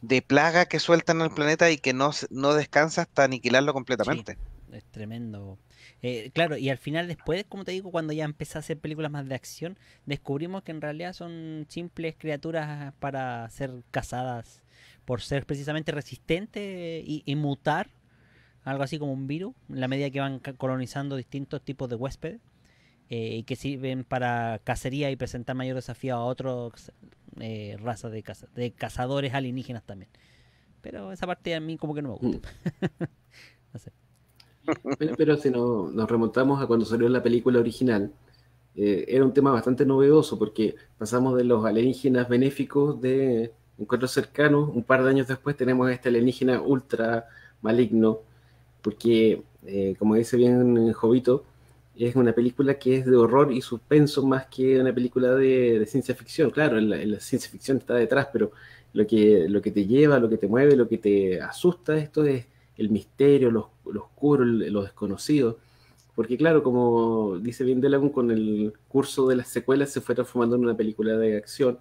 de plaga que sueltan al planeta y que no, no descansa hasta aniquilarlo completamente. es tremendo. Eh, claro, y al final después, como te digo, cuando ya empecé a hacer películas más de acción, descubrimos que en realidad son simples criaturas para ser cazadas, por ser precisamente resistentes y, mutar, algo así como un virus, en la medida que van colonizando distintos tipos de huéspedes. Eh, y que sirven para cacería y presentar mayor desafío a otros eh, razas de, de cazadores alienígenas también. Pero esa parte a mí como que no me gusta. Mm. no sé. Pero, pero si nos remontamos a cuando salió la película original, eh, era un tema bastante novedoso porque pasamos de los alienígenas benéficos de encuentros cercanos, un par de años después tenemos este alienígena ultra maligno, porque, eh, como dice bien Jovito, es una película que es de horror y suspenso más que una película de, ciencia ficción. Claro, la, la, ciencia ficción está detrás, pero lo que, lo que te lleva, lo que te mueve, lo que te asusta, esto es el misterio, lo, oscuro, lo desconocido. Porque claro, como dice bien Delagun, con el curso de las secuelas se fue transformando en una película de acción.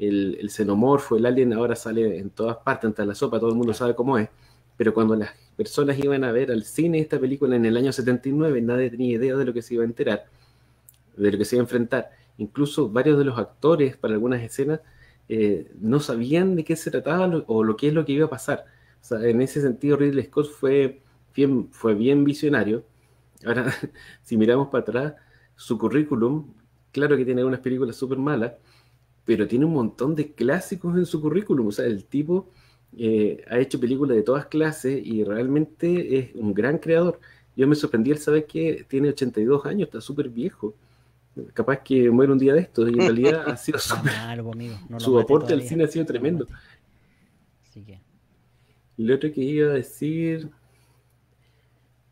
El, xenomorfo, el alien ahora sale en todas partes, hasta la sopa, todo el mundo sabe cómo es. Pero cuando las personas iban a ver al cine esta película en el año 79, nadie tenía idea de lo que se iba a enterar, de lo que se iba a enfrentar. Incluso varios de los actores para algunas escenas eh, no sabían de qué se trataba o lo que es lo que iba a pasar en ese sentido, Ridley Scott fue bien, fue bien visionario. Ahora, si miramos para atrás, su currículum, claro que tiene unas películas súper malas, pero tiene un montón de clásicos en su currículum. O sea, el tipo eh, ha hecho películas de todas clases y realmente es un gran creador. Yo me sorprendí al saber que tiene 82 años, está súper viejo. Capaz que muere un día de esto y en realidad ha sido pues, su aporte al cine ha sido tremendo. Así que... Lo otro que iba a decir.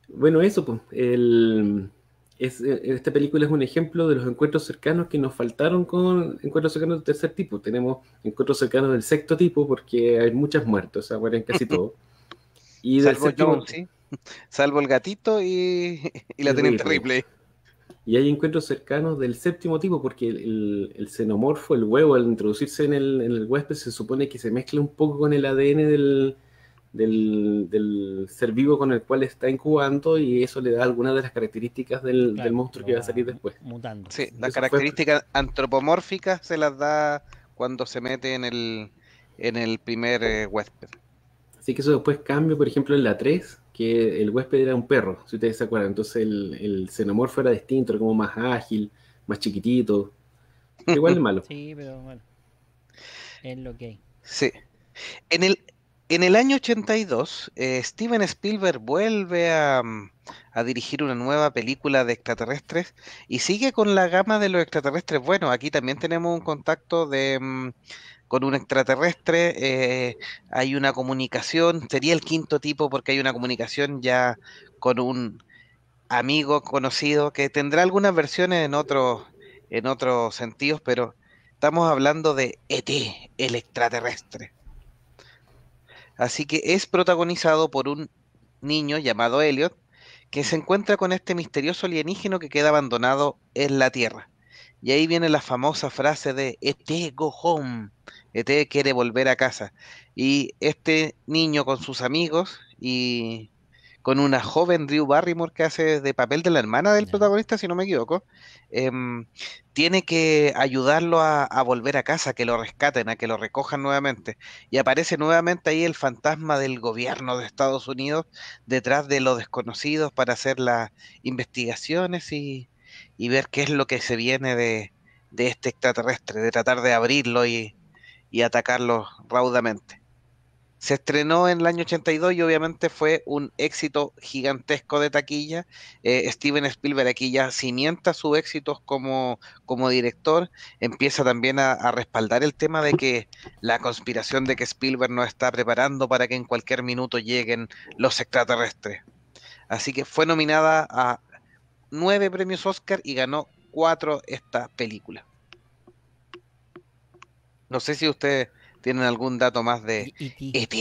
Bueno, eso, pues. esta película es un ejemplo de los encuentros cercanos que nos faltaron con encuentros cercanos del tercer tipo. Tenemos encuentros cercanos del sexto tipo porque hay muchas muertes, o sea, casi todo. Y Salvo del Salvo el gatito y, la teniente terrible. Y hay encuentros cercanos del séptimo tipo porque el, xenomorfo, el huevo, al introducirse en el, huésped, se supone que se mezcla un poco con el ADN del, del, del, ser vivo con el cual está incubando y eso le da algunas de las características del, monstruo que va a salir después. Mutando. Sí, las características antropomórficas se las da cuando se mete en el, en el primer eh, huésped. Así que eso después cambia, por ejemplo, en la 3, que el huésped era un perro, si ustedes se acuerdan. Entonces el, el xenomorfo era distinto, era como más ágil, más chiquitito. Igual es malo. Sí, pero bueno. Es lo que hay. Sí. En el, en el año 82, eh, Steven Spielberg vuelve mm, a, dirigir una nueva película de extraterrestres y sigue con la gama de los extraterrestres. Bueno, aquí también tenemos un contacto de, mm, con un extraterrestre, eh, hay una comunicación, sería el quinto tipo porque hay una comunicación ya con un amigo conocido que tendrá algunas versiones en otros en otros sentidos, pero estamos hablando de ET, el extraterrestre. Así que es protagonizado por un niño llamado Elliot, que se encuentra con este misterioso alienígeno que queda abandonado en la Tierra. Y ahí viene la famosa frase de E.T. go home. E.T. quiere volver a casa. Y este niño con sus amigos y con una joven Drew Barrymore que hace de papel de la hermana del protagonista, si no me equivoco, em, tiene que ayudarlo a, volver a casa, que lo rescaten, a que lo recojan nuevamente. Y aparece nuevamente ahí el fantasma del gobierno de Estados Unidos detrás de los desconocidos para hacer las investigaciones y, ver qué es lo que se viene de, este extraterrestre, de tratar de abrirlo y, y atacarlo raudamente. Se estrenó en el año 82 y obviamente fue un éxito gigantesco de taquilla. Eh, Steven Spielberg aquí ya cimienta sus éxitos como, como director, empieza también a, respaldar el tema de que la conspiración de que Spielberg no está preparando para que en cualquier minuto lleguen los extraterrestres. Así que fue nominada a nueve premios Oscar y ganó cuatro esta película. No sé si ustedes tienen algún dato más de ET.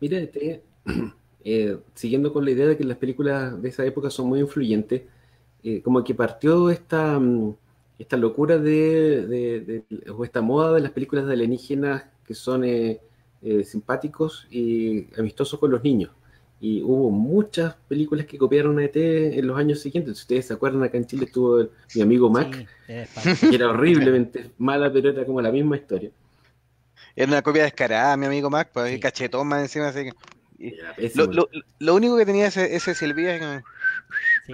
Mira, E.T., eh, siguiendo con la idea de que las películas de esa época son muy influyentes, eh, como que partió esta, mm, esta locura de, o esta moda de las películas de alienígenas que son eh, simpáticos y amistosos con los niños. Y hubo muchas películas que copiaron a ET en los años siguientes. Si ustedes se acuerdan, acá en Chile estuvo mi amigo Mac, que era horriblemente mala, pero era como la misma historia. Era una copia descarada, mi amigo Max, pues sí. cachetón más encima. Así que... lo, único que tenía ese, ese Silvia es que... Sí.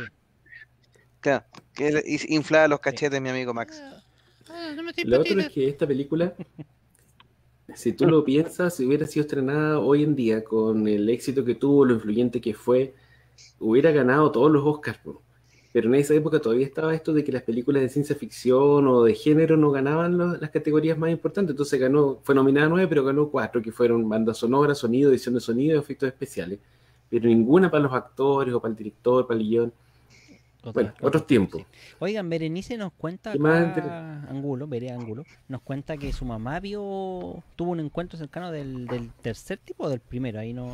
Claro, que inflaba los cachetes, mi amigo Max. Ah, ah, lo otro es que esta película, si tú lo piensas, si hubiera sido estrenada hoy en día con el éxito que tuvo, lo influyente que fue, hubiera ganado todos los Oscars. Bro pero en esa época todavía estaba esto de que las películas de ciencia ficción o de género no ganaban las categorías más importantes, entonces ganó, fue nominada nueve, pero ganó cuatro, que fueron banda sonora, sonido, edición de sonido, y efectos especiales, pero ninguna para los actores o para el director, para el guión bueno, otros tiempos. Oigan, Berenice nos cuenta, Angulo, Veré Angulo, nos cuenta que su mamá vio, tuvo un encuentro cercano del, tercer tipo o del primero, ahí no,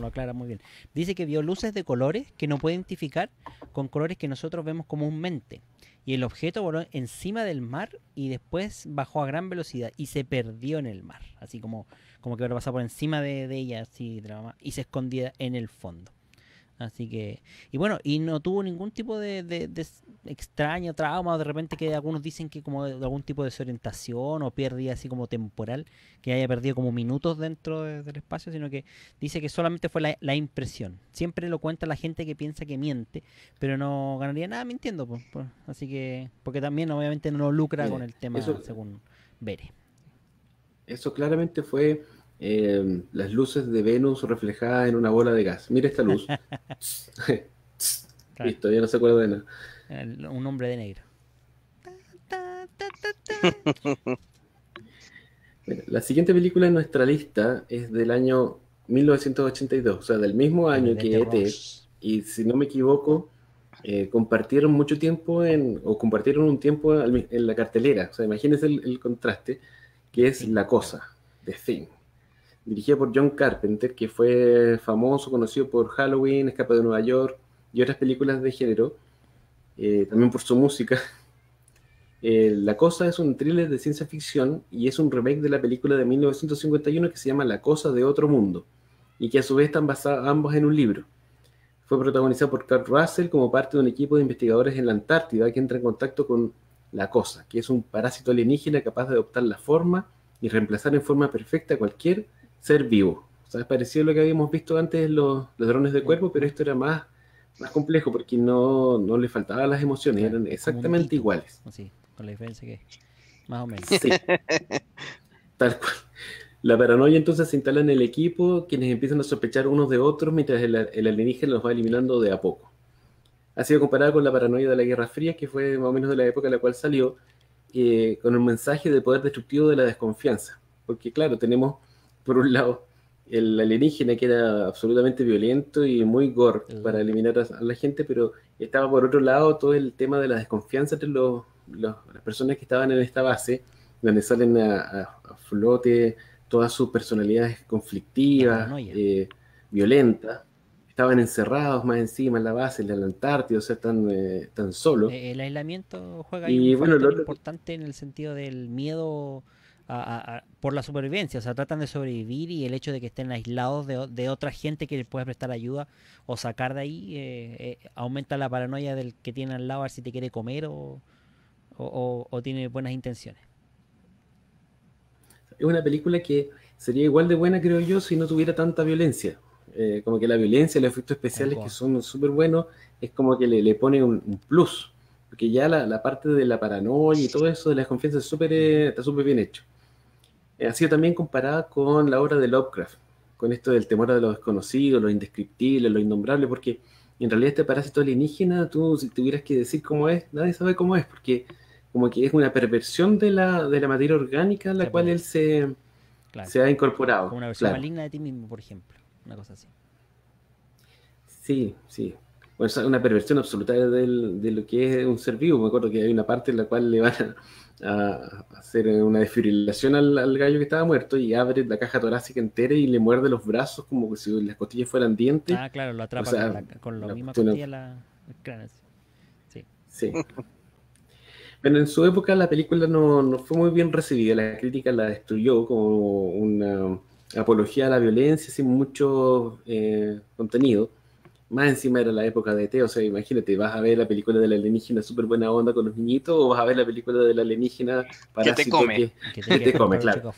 lo aclara muy bien. Dice que vio luces de colores que no puede identificar con colores que nosotros vemos comúnmente. Y el objeto voló encima del mar y después bajó a gran velocidad y se perdió en el mar, así como, como que pasado por encima de, ella, de y se escondía en el fondo. Así que, y bueno, y no tuvo ningún tipo de, de, de extraño trauma, de repente que algunos dicen que como algún tipo de desorientación o pérdida así como temporal, que haya perdido como minutos dentro del espacio, sino que dice que solamente fue la, impresión. Siempre lo cuenta la gente que piensa que miente, pero no ganaría nada mintiendo, pues así que, porque también obviamente no lucra con el tema, según Vere Eso claramente fue Em, las luces de Venus reflejadas en una bola de gas. Mira esta luz. Listo, ya no se acuerda de nada. un hombre de negro. la siguiente película en nuestra lista es del año 1982, o sea, del mismo año que E.T. E y si no me equivoco, eh, compartieron mucho tiempo en, o compartieron un tiempo en la cartelera. O sea, imagínense el, contraste, que es La Cosa, de Thing dirigida por John Carpenter, que fue famoso, conocido por Halloween, Escape de Nueva York y otras películas de género, eh, también por su música. Eh, la Cosa es un thriller de ciencia ficción y es un remake de la película de 1951 que se llama La Cosa de Otro Mundo y que a su vez están basadas ambos en un libro. Fue protagonizado por Kurt Russell como parte de un equipo de investigadores en la Antártida que entra en contacto con La Cosa, que es un parásito alienígena capaz de adoptar la forma y reemplazar en forma perfecta cualquier ser vivo. O sea, parecido a lo que habíamos visto antes los, los drones de cuerpo, pero esto era más, más complejo porque no, le faltaban las emociones, eran exactamente iguales. con la diferencia que más o menos. Tal cual. La paranoia entonces se instala en el equipo, quienes empiezan a sospechar unos de otros mientras el, el alienígena los va eliminando de a poco. Ha sido comparado con la paranoia de la Guerra Fría, que fue más o menos de la época en la cual salió, eh, con un mensaje de poder destructivo de la desconfianza. Porque claro, tenemos por un lado, el alienígena que era absolutamente violento y muy gore para eliminar a, la gente, pero estaba por otro lado todo el tema de la desconfianza entre las personas que estaban en esta base, donde salen a, flote todas sus personalidades conflictivas, eh, violentas. Estaban encerrados más encima en la base, en la Antártida, o sea, tan, eh, tan solo. El aislamiento juega y, un bueno, importante en el sentido del miedo por la supervivencia, o sea, tratan de sobrevivir y el hecho de que estén aislados de, otra gente que les pueda prestar ayuda o sacar de ahí eh, eh, aumenta la paranoia del que tiene al lado a ver si te quiere comer o, tiene buenas intenciones. Es una película que sería igual de buena, creo yo, si no tuviera tanta violencia. Eh, como que la violencia, los efectos especiales que son súper buenos, es como que le, pone un, plus. Porque ya la, parte de la paranoia y todo eso de las confianzas super, mm. está súper bien hecho. Eh, ha sido también comparada con la obra de Lovecraft, con esto del temor a lo desconocido, lo indescriptible, lo innombrable, porque en realidad este parásito alienígena, tú si tuvieras que decir cómo es, nadie sabe cómo es, porque como que es una perversión de la, de la materia orgánica a la cual él se, se ha incorporado. Como una versión maligna de ti mismo, por ejemplo, una cosa así. Sí, sí. Bueno, es una perversión absoluta de lo que es un ser vivo. Me acuerdo que hay una parte en la cual le van a a hacer una desfibrilación al, gallo que estaba muerto y abre la caja torácica entera y le muerde los brazos como si las costillas fueran dientes. Ah, claro, lo atrapa con, la, misma costilla, la, Sí. sí. Pero en su época la película no, fue muy bien recibida, la crítica la destruyó como una apología a la violencia sin mucho eh, contenido. Más encima era la época de e T, o sea, imagínate, vas a ver la película de la alienígena súper buena onda con los niñitos o vas a ver la película de la alienígena para que te come. Que, te, come, claro.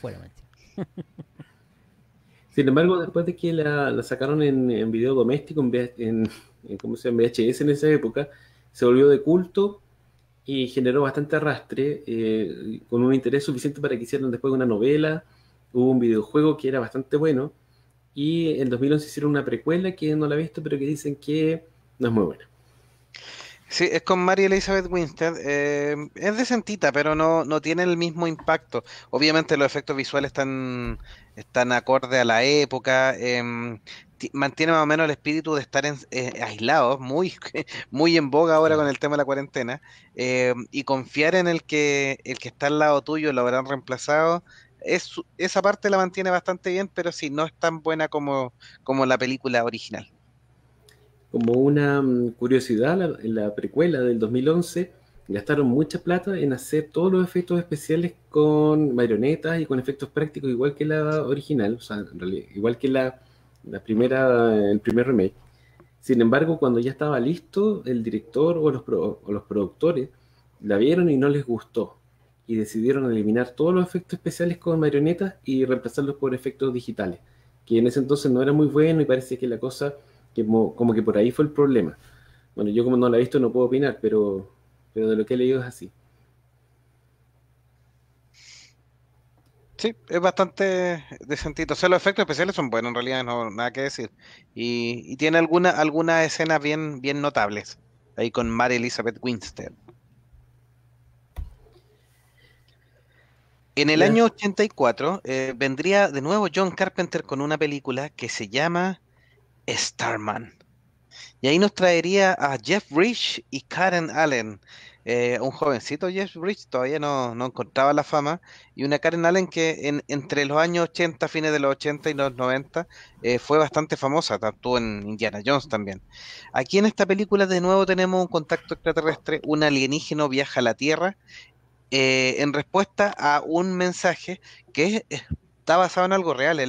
Sin embargo, después de que la, sacaron en, video doméstico, en, en, ¿cómo se llama? VHS en esa época, se volvió de culto y generó bastante arrastre, eh, con un interés suficiente para que hicieran después una novela, hubo un videojuego que era bastante bueno, y en 2011 hicieron una precuela que no la he visto, pero que dicen que no es muy buena. Sí, es con Mary Elizabeth Winstead. Eh, es decentita, pero no, no tiene el mismo impacto. Obviamente los efectos visuales están, están acorde a la época. Em, mantiene más o menos el espíritu de estar en, eh, aislados, muy, muy en boga ahora con el tema de la cuarentena. Eh, y confiar en el que el que está al lado tuyo lo habrán reemplazado esa parte la mantiene bastante bien, pero sí, no es tan buena como, la película original. Como una mm, curiosidad, en la precuela del 2011 gastaron mucha plata en hacer todos los efectos especiales con marionetas y con efectos prácticos, igual que la original, o sea, igual que la, la primera, el primer remake. Sin embargo, cuando ya estaba listo, el director o los, o los productores la vieron y no les gustó y decidieron eliminar todos los efectos especiales con marionetas y reemplazarlos por efectos digitales, que en ese entonces no era muy bueno y parece que la cosa, que como, que por ahí fue el problema. Bueno, yo como no la he visto no puedo opinar, pero, pero de lo que he leído es así. Sí, es bastante decentito. O sea, los efectos especiales son buenos, en realidad no nada que decir. Y, tiene alguna, algunas escenas bien, bien notables, ahí con Mary Elizabeth Winstead. En el año 84 eh, vendría de nuevo John Carpenter con una película que se llama Starman. Y ahí nos traería a Jeff Rich y Karen Allen. Eh, un jovencito Jeff Rich todavía no, no, encontraba la fama. Y una Karen Allen que entre los años 80, fines de los 80 y los 90, eh, fue bastante famosa. Actuó en Indiana Jones también. Aquí en esta película de nuevo tenemos un contacto extraterrestre. Un alienígeno viaja a la Tierra eh, en respuesta a un mensaje que está basado en algo real.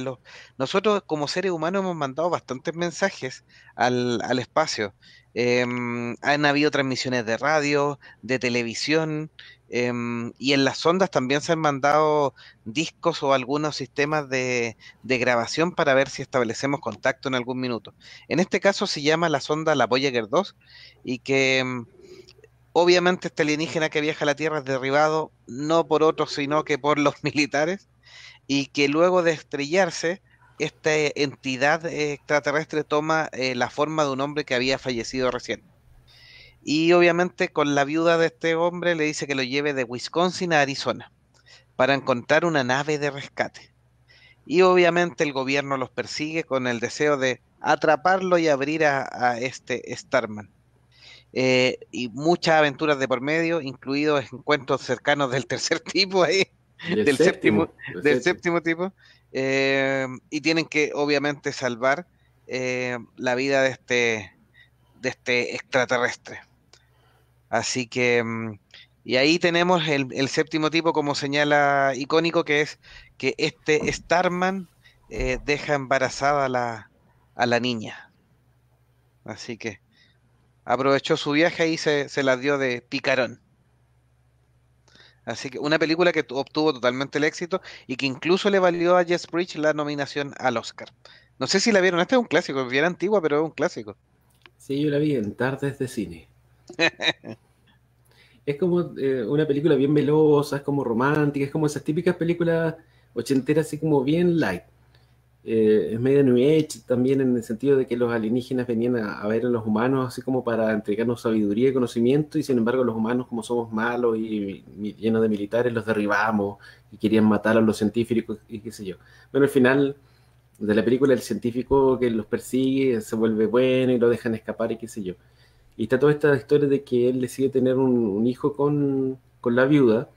nosotros como seres humanos hemos mandado bastantes mensajes al, espacio. Em, han habido transmisiones de radio, de televisión, em, y en las sondas también se han mandado discos o algunos sistemas de, de, grabación para ver si establecemos contacto en algún minuto. En este caso se llama la sonda La Voyager 2 y que em, Obviamente este alienígena que viaja a la Tierra es derribado no por otros, sino que por los militares, y que luego de estrellarse, esta entidad extraterrestre toma eh, la forma de un hombre que había fallecido recién. Y obviamente con la viuda de este hombre le dice que lo lleve de Wisconsin a Arizona para encontrar una nave de rescate. Y obviamente el gobierno los persigue con el deseo de atraparlo y abrir a este Starman. Eh, y muchas aventuras de por medio, incluidos encuentros cercanos del tercer tipo ahí, del séptimo, del séptimo, tipo, eh, y tienen que obviamente salvar eh, la vida de este, de este extraterrestre. Así que, mm, y ahí tenemos el, séptimo tipo como señala icónico, que es que este Starman deja embarazada a la niña. Así que aprovechó su viaje y se, se la dio de picarón. Así que una película que obtuvo totalmente el éxito y que incluso le valió a Jess Bridge la nominación al Oscar. No sé si la vieron, este es un clásico, es bien antigua, pero es un clásico. Sí, yo la vi en Tardes de Cine. es como eh, una película bien velosa, es como romántica, es como esas típicas películas ochenteras, así como bien light eh, es medio New Age también en el sentido de que los alienígenas venían a, ver a los humanos así como para entregarnos sabiduría y conocimiento y sin embargo los humanos como somos malos y, llenos de militares los derribamos y querían matar a los científicos y qué sé yo. Bueno, al final de la película el científico que los persigue se vuelve bueno y lo dejan escapar y qué sé yo. Y está toda esta historia de que él decide tener un, un hijo con, con la viuda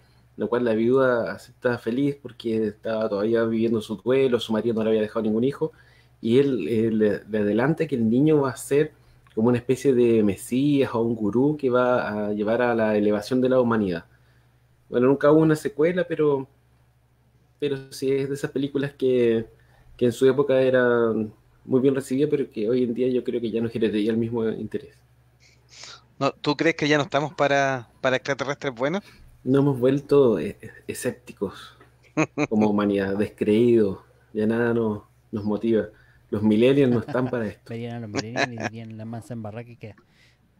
lo cual la viuda acepta feliz porque estaba todavía viviendo su duelo, su marido no le había dejado ningún hijo, y él le, adelanta que el niño va a ser como una especie de mesías o un gurú que va a llevar a la elevación de la humanidad. Bueno, nunca hubo una secuela, pero, pero sí es de esas películas que, que en su época eran muy bien recibidas, pero que hoy en día yo creo que ya no generaría el mismo interés. No, ¿Tú crees que ya no estamos para, para extraterrestres buenos? No hemos vuelto eh, escépticos como humanidad, descreídos. Ya nada nos, nos motiva. Los millennials no están para esto. Verían a los millennials y la mansa en barra que queda.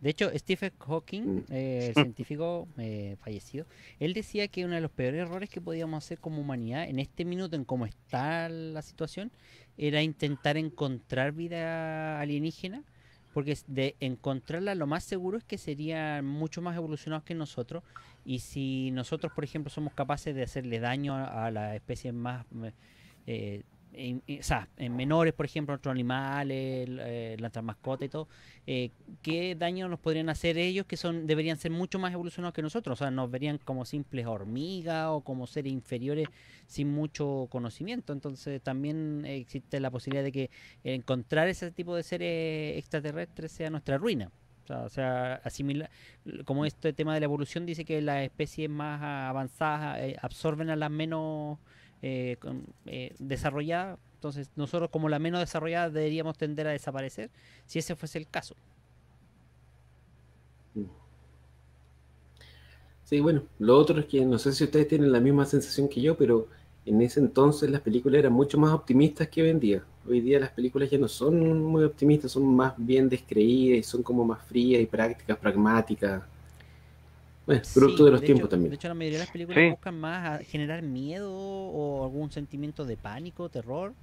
De hecho, Stephen Hawking, mm. eh, el científico eh, fallecido, él decía que uno de los peores errores que podíamos hacer como humanidad en este minuto, en cómo está la situación, era intentar encontrar vida alienígena porque de encontrarla lo más seguro es que sería mucho más evolucionados que nosotros y si nosotros por ejemplo somos capaces de hacerle daño a, la especie especies más eh, en, eh, o sea, en menores, por ejemplo, otros animales, eh, las mascotas y todo, eh, ¿qué daño nos podrían hacer ellos que son deberían ser mucho más evolucionados que nosotros? O sea, nos verían como simples hormigas o como seres inferiores sin mucho conocimiento. Entonces, también existe la posibilidad de que encontrar ese tipo de seres extraterrestres sea nuestra ruina. O sea, o como este tema de la evolución dice que las especies más avanzadas absorben a las menos eh, eh, desarrollada. Entonces nosotros como la menos desarrollada deberíamos tender a desaparecer si ese fuese el caso. Sí, bueno, lo otro es que no sé si ustedes tienen la misma sensación que yo, pero en ese entonces las películas eran mucho más optimistas que hoy en día. Hoy día las películas ya no son muy optimistas, son más bien descreídas y son como más frías y prácticas, pragmáticas. Eh, de los tiempos hecho, también. De la mayoría de las películas buscan más generar miedo o algún sentimiento de pánico, terror.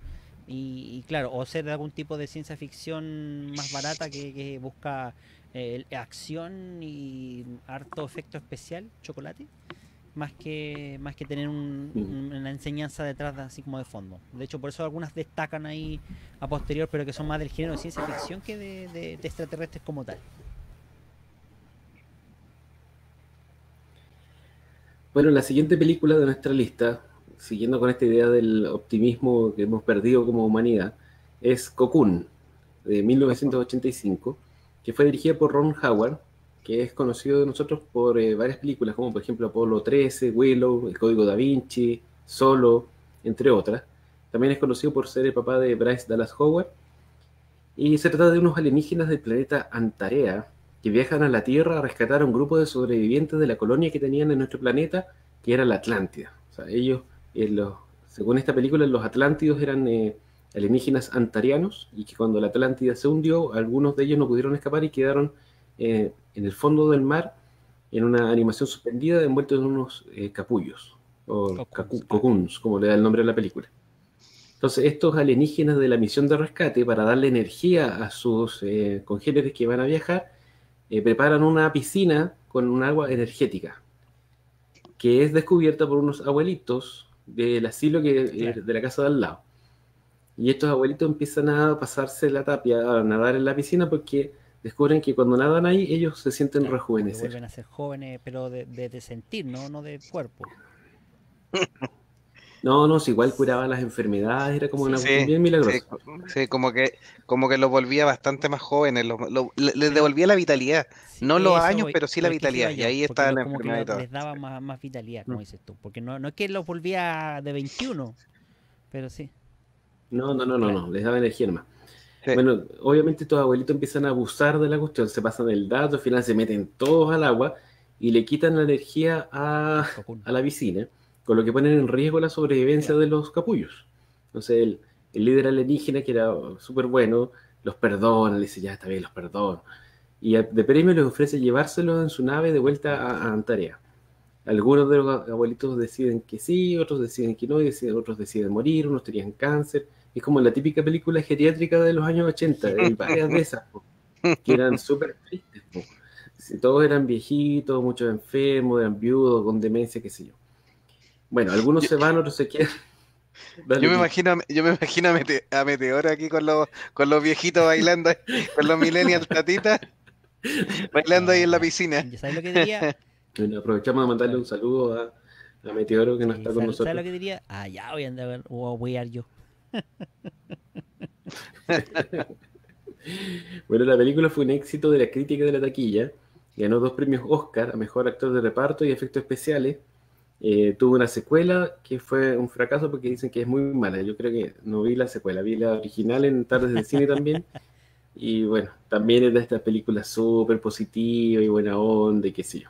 Y, claro, o ser de algún tipo de ciencia ficción más barata que, busca eh, acción y harto efecto especial, chocolate, más que más que tener una enseñanza detrás así como de fondo. De hecho, por eso algunas destacan ahí a posterior, pero que son más del género de ciencia ficción que de extraterrestres como tal. Bueno, la siguiente película de nuestra lista, siguiendo con esta idea del optimismo que hemos perdido como humanidad, es Cocoon, de 1985, que fue dirigida por Ron Howard, que es conocido de nosotros por eh, varias películas, como por ejemplo Apolo 13, Willow, El Código da Vinci, Solo, entre otras. También es conocido por ser el papá de Bryce Dallas Howard. Y se trata de unos alienígenas del planeta Antarea, que viajan a la Tierra a rescatar a un grupo de sobrevivientes de la colonia que tenían en nuestro planeta, que era la Atlántida. sea, ellos, eh, según esta película, los Atlántidos eran eh, alienígenas antarianos y que cuando la Atlántida se hundió, algunos de ellos no pudieron escapar y quedaron eh, en el fondo del mar en una animación suspendida envueltos en unos capullos o cocoons, como le da el nombre a la película. Entonces, estos alienígenas de la misión de rescate, para darle energía a sus congéneres que van a viajar, eh, preparan una piscina con un agua energética, que es descubierta por unos abuelitos del asilo que, eh, de la casa de al lado. Y estos abuelitos empiezan a pasarse la tapia, a nadar en la piscina, porque descubren que cuando nadan ahí ellos se sienten rejuvenes Vuelven a ser jóvenes, pero de, de, de sentir, ¿no? no de cuerpo. No, no, si igual curaba las enfermedades, era como una milagrosa. Sí, como que como que los volvía bastante más jóvenes, eh, les devolvía la vitalidad, no los años, pero sí la vitalidad, y ahí está la les daba más, vitalidad, como mm. dices tú, porque no, no es que los volvía de 21, pero sí. No, no, no, no, no, les daba energía más. Bueno, obviamente estos abuelitos empiezan a abusar de la cuestión, se pasan el dato, al final se meten todos al agua y le quitan la energía a, a la piscina con lo que ponen en riesgo la sobrevivencia de los capullos. Entonces el, líder alienígena, que era súper bueno, los perdona, le dice, ya está bien, los perdono. Y de premio les ofrece llevárselo en su nave de vuelta a, a Antarea. Algunos de los abuelitos deciden que sí, otros deciden que no, y otros deciden morir, unos tenían cáncer. Es como la típica película geriátrica de los años 80, varias de esas, que eran súper tristes. Todos eran viejitos, muchos enfermos, eran viudos, con demencia, qué sé yo. Bueno, algunos se van, otros se quedan. Yo me imagino, yo me imagino a, Meteoro aquí con los, con los viejitos bailando, con los millennials tatitas, bailando ahí en la ah, piscina. ¿Ya sabes lo que diría? Bueno, aprovechamos de mandarle un saludo a, Meteoro que no está con nosotros. ¿Sabes lo que diría? Ah, ya voy a andar, voy a ir yo. bueno, la película fue un éxito de la crítica de la taquilla. Ganó dos premios Oscar a Mejor Actor de Reparto y Efectos Especiales eh, tuvo una secuela que fue un fracaso porque dicen que es muy mala. Yo creo que no vi la secuela, vi la original en Tardes del Cine también. Y bueno, también es de estas películas súper positivas y buena onda y qué sé yo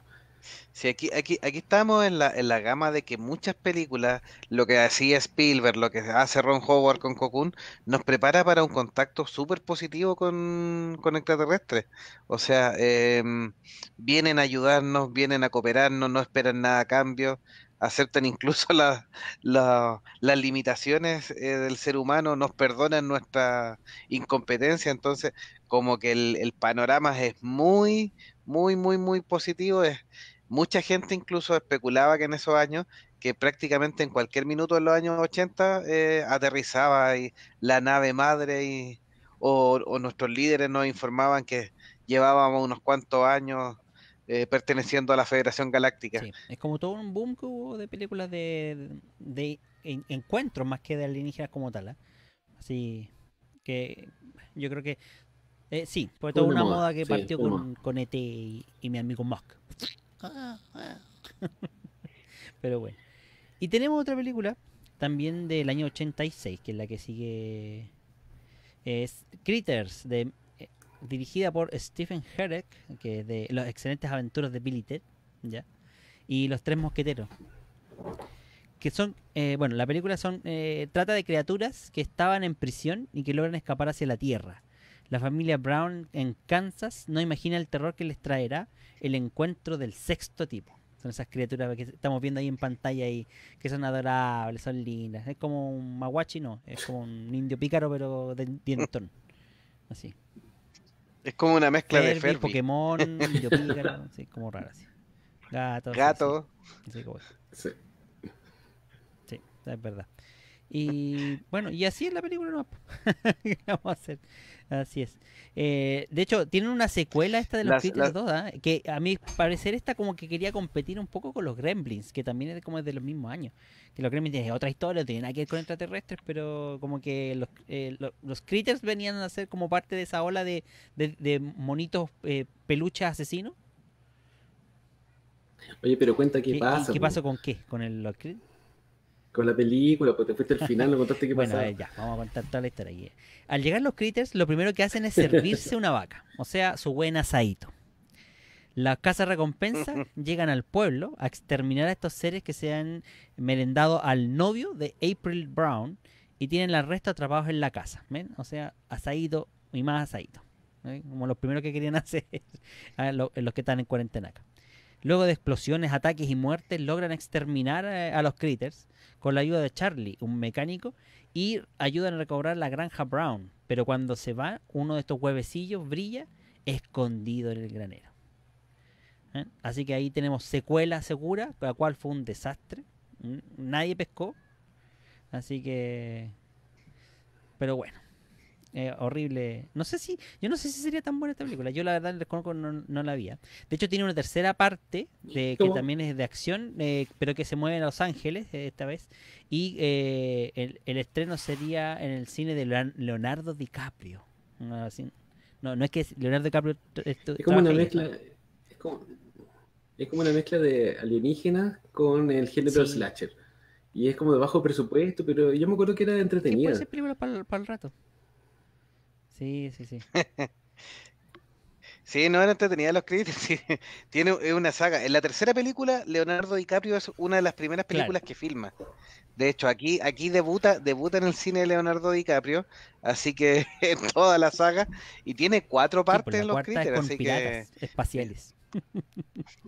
aquí, aquí, aquí estamos en la, en la gama de que muchas películas, lo que hacía Spielberg, lo que hace Ron Howard con Cocoon, nos prepara para un contacto súper positivo con, con, extraterrestres. O sea, em, vienen a ayudarnos, vienen a cooperarnos, no esperan nada a cambio, aceptan incluso las limitaciones eh, del ser humano, nos perdonan nuestra incompetencia. Entonces, como que el, el panorama es muy, muy, muy, muy positivo. Es, mucha gente incluso especulaba que en esos años, que prácticamente en cualquier minuto de los años 80 eh, aterrizaba y la nave madre y, o, nuestros líderes nos informaban que llevábamos unos cuantos años eh, perteneciendo a la Federación Galáctica. es como todo un boom que hubo de películas de, encuentros más que de alienígenas como tal. ¿eh? Así que yo creo que sí, fue toda una, moda, que partió con, ET y mi amigo Musk. Pero bueno. Y tenemos otra película también del año 86, que es la que sigue. Es Critters, de, eh, dirigida por Stephen Herrick, que es de Los excelentes aventuras de Billy Ted, ¿ya? Y Los tres mosqueteros. Que son, eh, bueno, la película son eh, trata de criaturas que estaban en prisión y que logran escapar hacia la Tierra. La familia Brown en Kansas no imagina el terror que les traerá el encuentro del sexto tipo. Son esas criaturas que estamos viendo ahí en pantalla y que son adorables, son lindas. Es como un maguachi, no, es como un indio pícaro pero de dientón. Así. Es como una mezcla de Pokémon, indio pícaro, sí, como raro así. Gato. sí, es verdad. Y bueno, y así es la película, ¿no? vamos a hacer? Así es. Eh, de hecho, tienen una secuela esta de los Critters 2, ¿ah? que a mi parecer esta como que quería competir un poco con los Gremlins, que también es como de los mismos años. Que los Gremlins es otra historia, tienen nada que ver con extraterrestres, pero como que los, eh, los, Critters venían a ser como parte de esa ola de, de, monitos eh, peluches asesinos. Oye, pero cuenta qué, pasa. ¿Qué, pasó con qué? ¿Con el, los Critters? con la película, porque te fuiste al final, lo contaste qué bueno, pasaba. Bueno, ya, vamos a contar toda la historia Al llegar los critters, lo primero que hacen es servirse una vaca, o sea, su buen asadito. La casa recompensa llegan al pueblo a exterminar a estos seres que se han merendado al novio de April Brown y tienen al resto atrapados en la casa. ¿ven? O sea, asadito y más asadito. Como los primeros que querían hacer los que están en cuarentena acá. Luego de explosiones, ataques y muertes, logran exterminar eh, a, los critters con la ayuda de Charlie, un mecánico, y ayudan a recobrar la granja Brown. Pero cuando se va, uno de estos huevecillos brilla escondido en el granero. ¿Eh? Así que ahí tenemos secuela segura, la cual fue un desastre. Mm, nadie pescó. Así que... Pero bueno. Eh, horrible. No sé si. Yo no sé si sería tan buena esta película. Yo la verdad no, la había. De hecho, tiene una tercera parte de, que también es de acción, eh, pero que se mueve en Los Ángeles eh, esta vez. Y el, estreno sería en el cine de Leonardo DiCaprio. No, es que Leonardo DiCaprio. Es, como una mezcla. es, como, una mezcla de alienígenas con el género sí. slasher. Y es como de bajo presupuesto, pero yo me acuerdo que era entretenido para el rato. Sí, sí, sí. sí, no era entretenida los créditos. Tiene una saga. En la tercera película, Leonardo DiCaprio es una de las primeras películas que filma. De hecho, aquí, aquí debuta, debuta en el cine Leonardo DiCaprio, así que en toda la saga. Y tiene cuatro pues, partes en los critters, así que. Espaciales.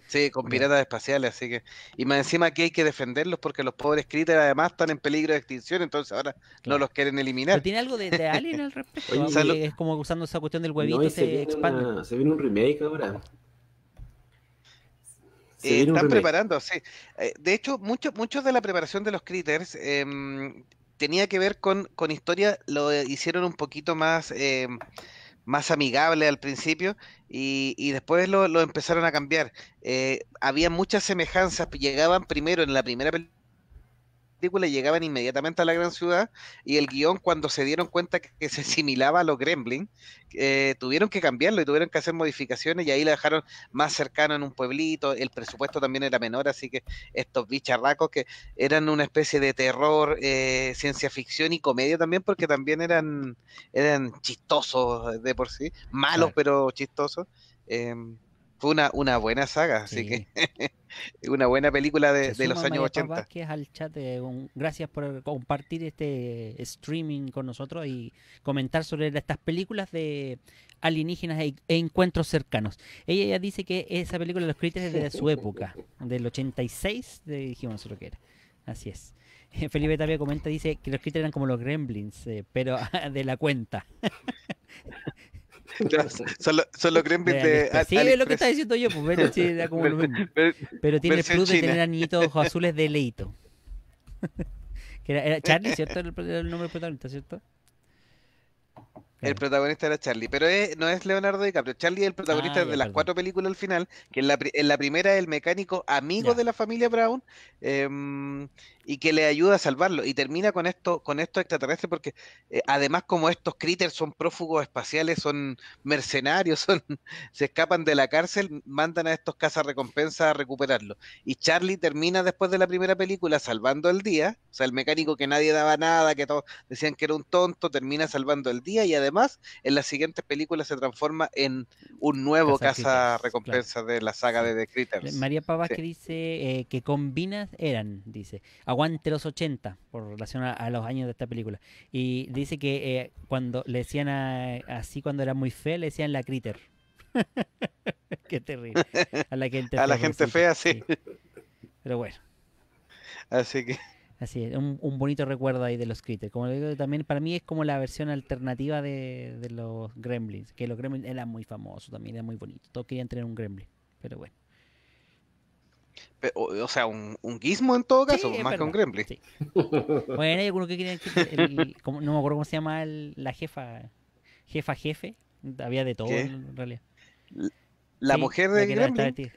Sí, con piratas espaciales, así que. Y más encima que hay que defenderlos porque los pobres critters además están en peligro de extinción, entonces ahora no los quieren eliminar. tiene algo de, Alien al respecto. es como usando esa cuestión del huevito se, expande. se viene un remake ahora. Eh, están preparando, sí. Eh, de hecho, muchos mucho de la preparación de los critters em, tenía que ver con, con historia, lo hicieron un poquito más em, más amigable al principio y, y después lo, empezaron a cambiar. Eh, había muchas semejanzas, llegaban primero en la primera película llegaban inmediatamente a la gran ciudad y el guión cuando se dieron cuenta que se asimilaba a los Gremlins eh, tuvieron que cambiarlo y tuvieron que hacer modificaciones y ahí la dejaron más cercana en un pueblito, el presupuesto también era menor, así que estos bicharracos que eran una especie de terror, eh, ciencia ficción y comedia también, porque también eran, eran chistosos de por sí, malos pero chistosos. Eh, fue una, una buena saga, así que... una buena película de, de los años 80. Que es al chat eh, un, gracias por compartir este streaming con nosotros y comentar sobre estas películas de alienígenas e, e encuentros cercanos. Ella ya dice que esa película de los es de su época, del 86, de, dijimos nosotros que era. Así es. Felipe también comenta, dice que los críticos eran como los gremlins, eh, pero de la cuenta solo, solo creen de, te. Sí, es lo que está diciendo yo, pues sí, como Pero tiene el plus de tener anillitos ojos azules de Leito. que era, Charlie, ¿cierto? el, nombre del protagonista, ¿cierto? El protagonista era Charlie, pero no es Leonardo DiCaprio. Charlie es el protagonista ah, de las cuatro películas al final, que en la, primera es el mecánico amigo de la familia Brown, em, y que le ayuda a salvarlo. Y termina con esto, con esto extraterrestre porque eh, además, como estos critters son prófugos espaciales, son mercenarios, son, se escapan de la cárcel, mandan a estos recompensa a recuperarlo. Y Charlie termina después de la primera película salvando el día, o sea, el mecánico que nadie daba nada, que todos decían que era un tonto, termina salvando el día, y además en las siguientes películas se transforma en un nuevo caza recompensa de la saga de The Critters. María Pavas que dice eh, que combinas eran, dice aguante los 80, por relación a, los años de esta película. Y dice que eh, cuando le decían así cuando era muy fe le decían la critter. Qué terrible. A la gente, a la gente fea, sí. Pero bueno. Así que... Así es, un, bonito recuerdo ahí de los Critter. Como le digo, también para mí es como la versión alternativa de, los Gremlins. Que los Gremlins eran muy famosos también, era muy bonito. Todos querían tener un Gremlin, pero bueno. O, sea, un, un gizmo en todo caso, más que un gremlin. Bueno, hay alguno que el, como, no me acuerdo cómo se llama el, la jefa, jefa jefe, había de todo en realidad. La mujer de Gremlin.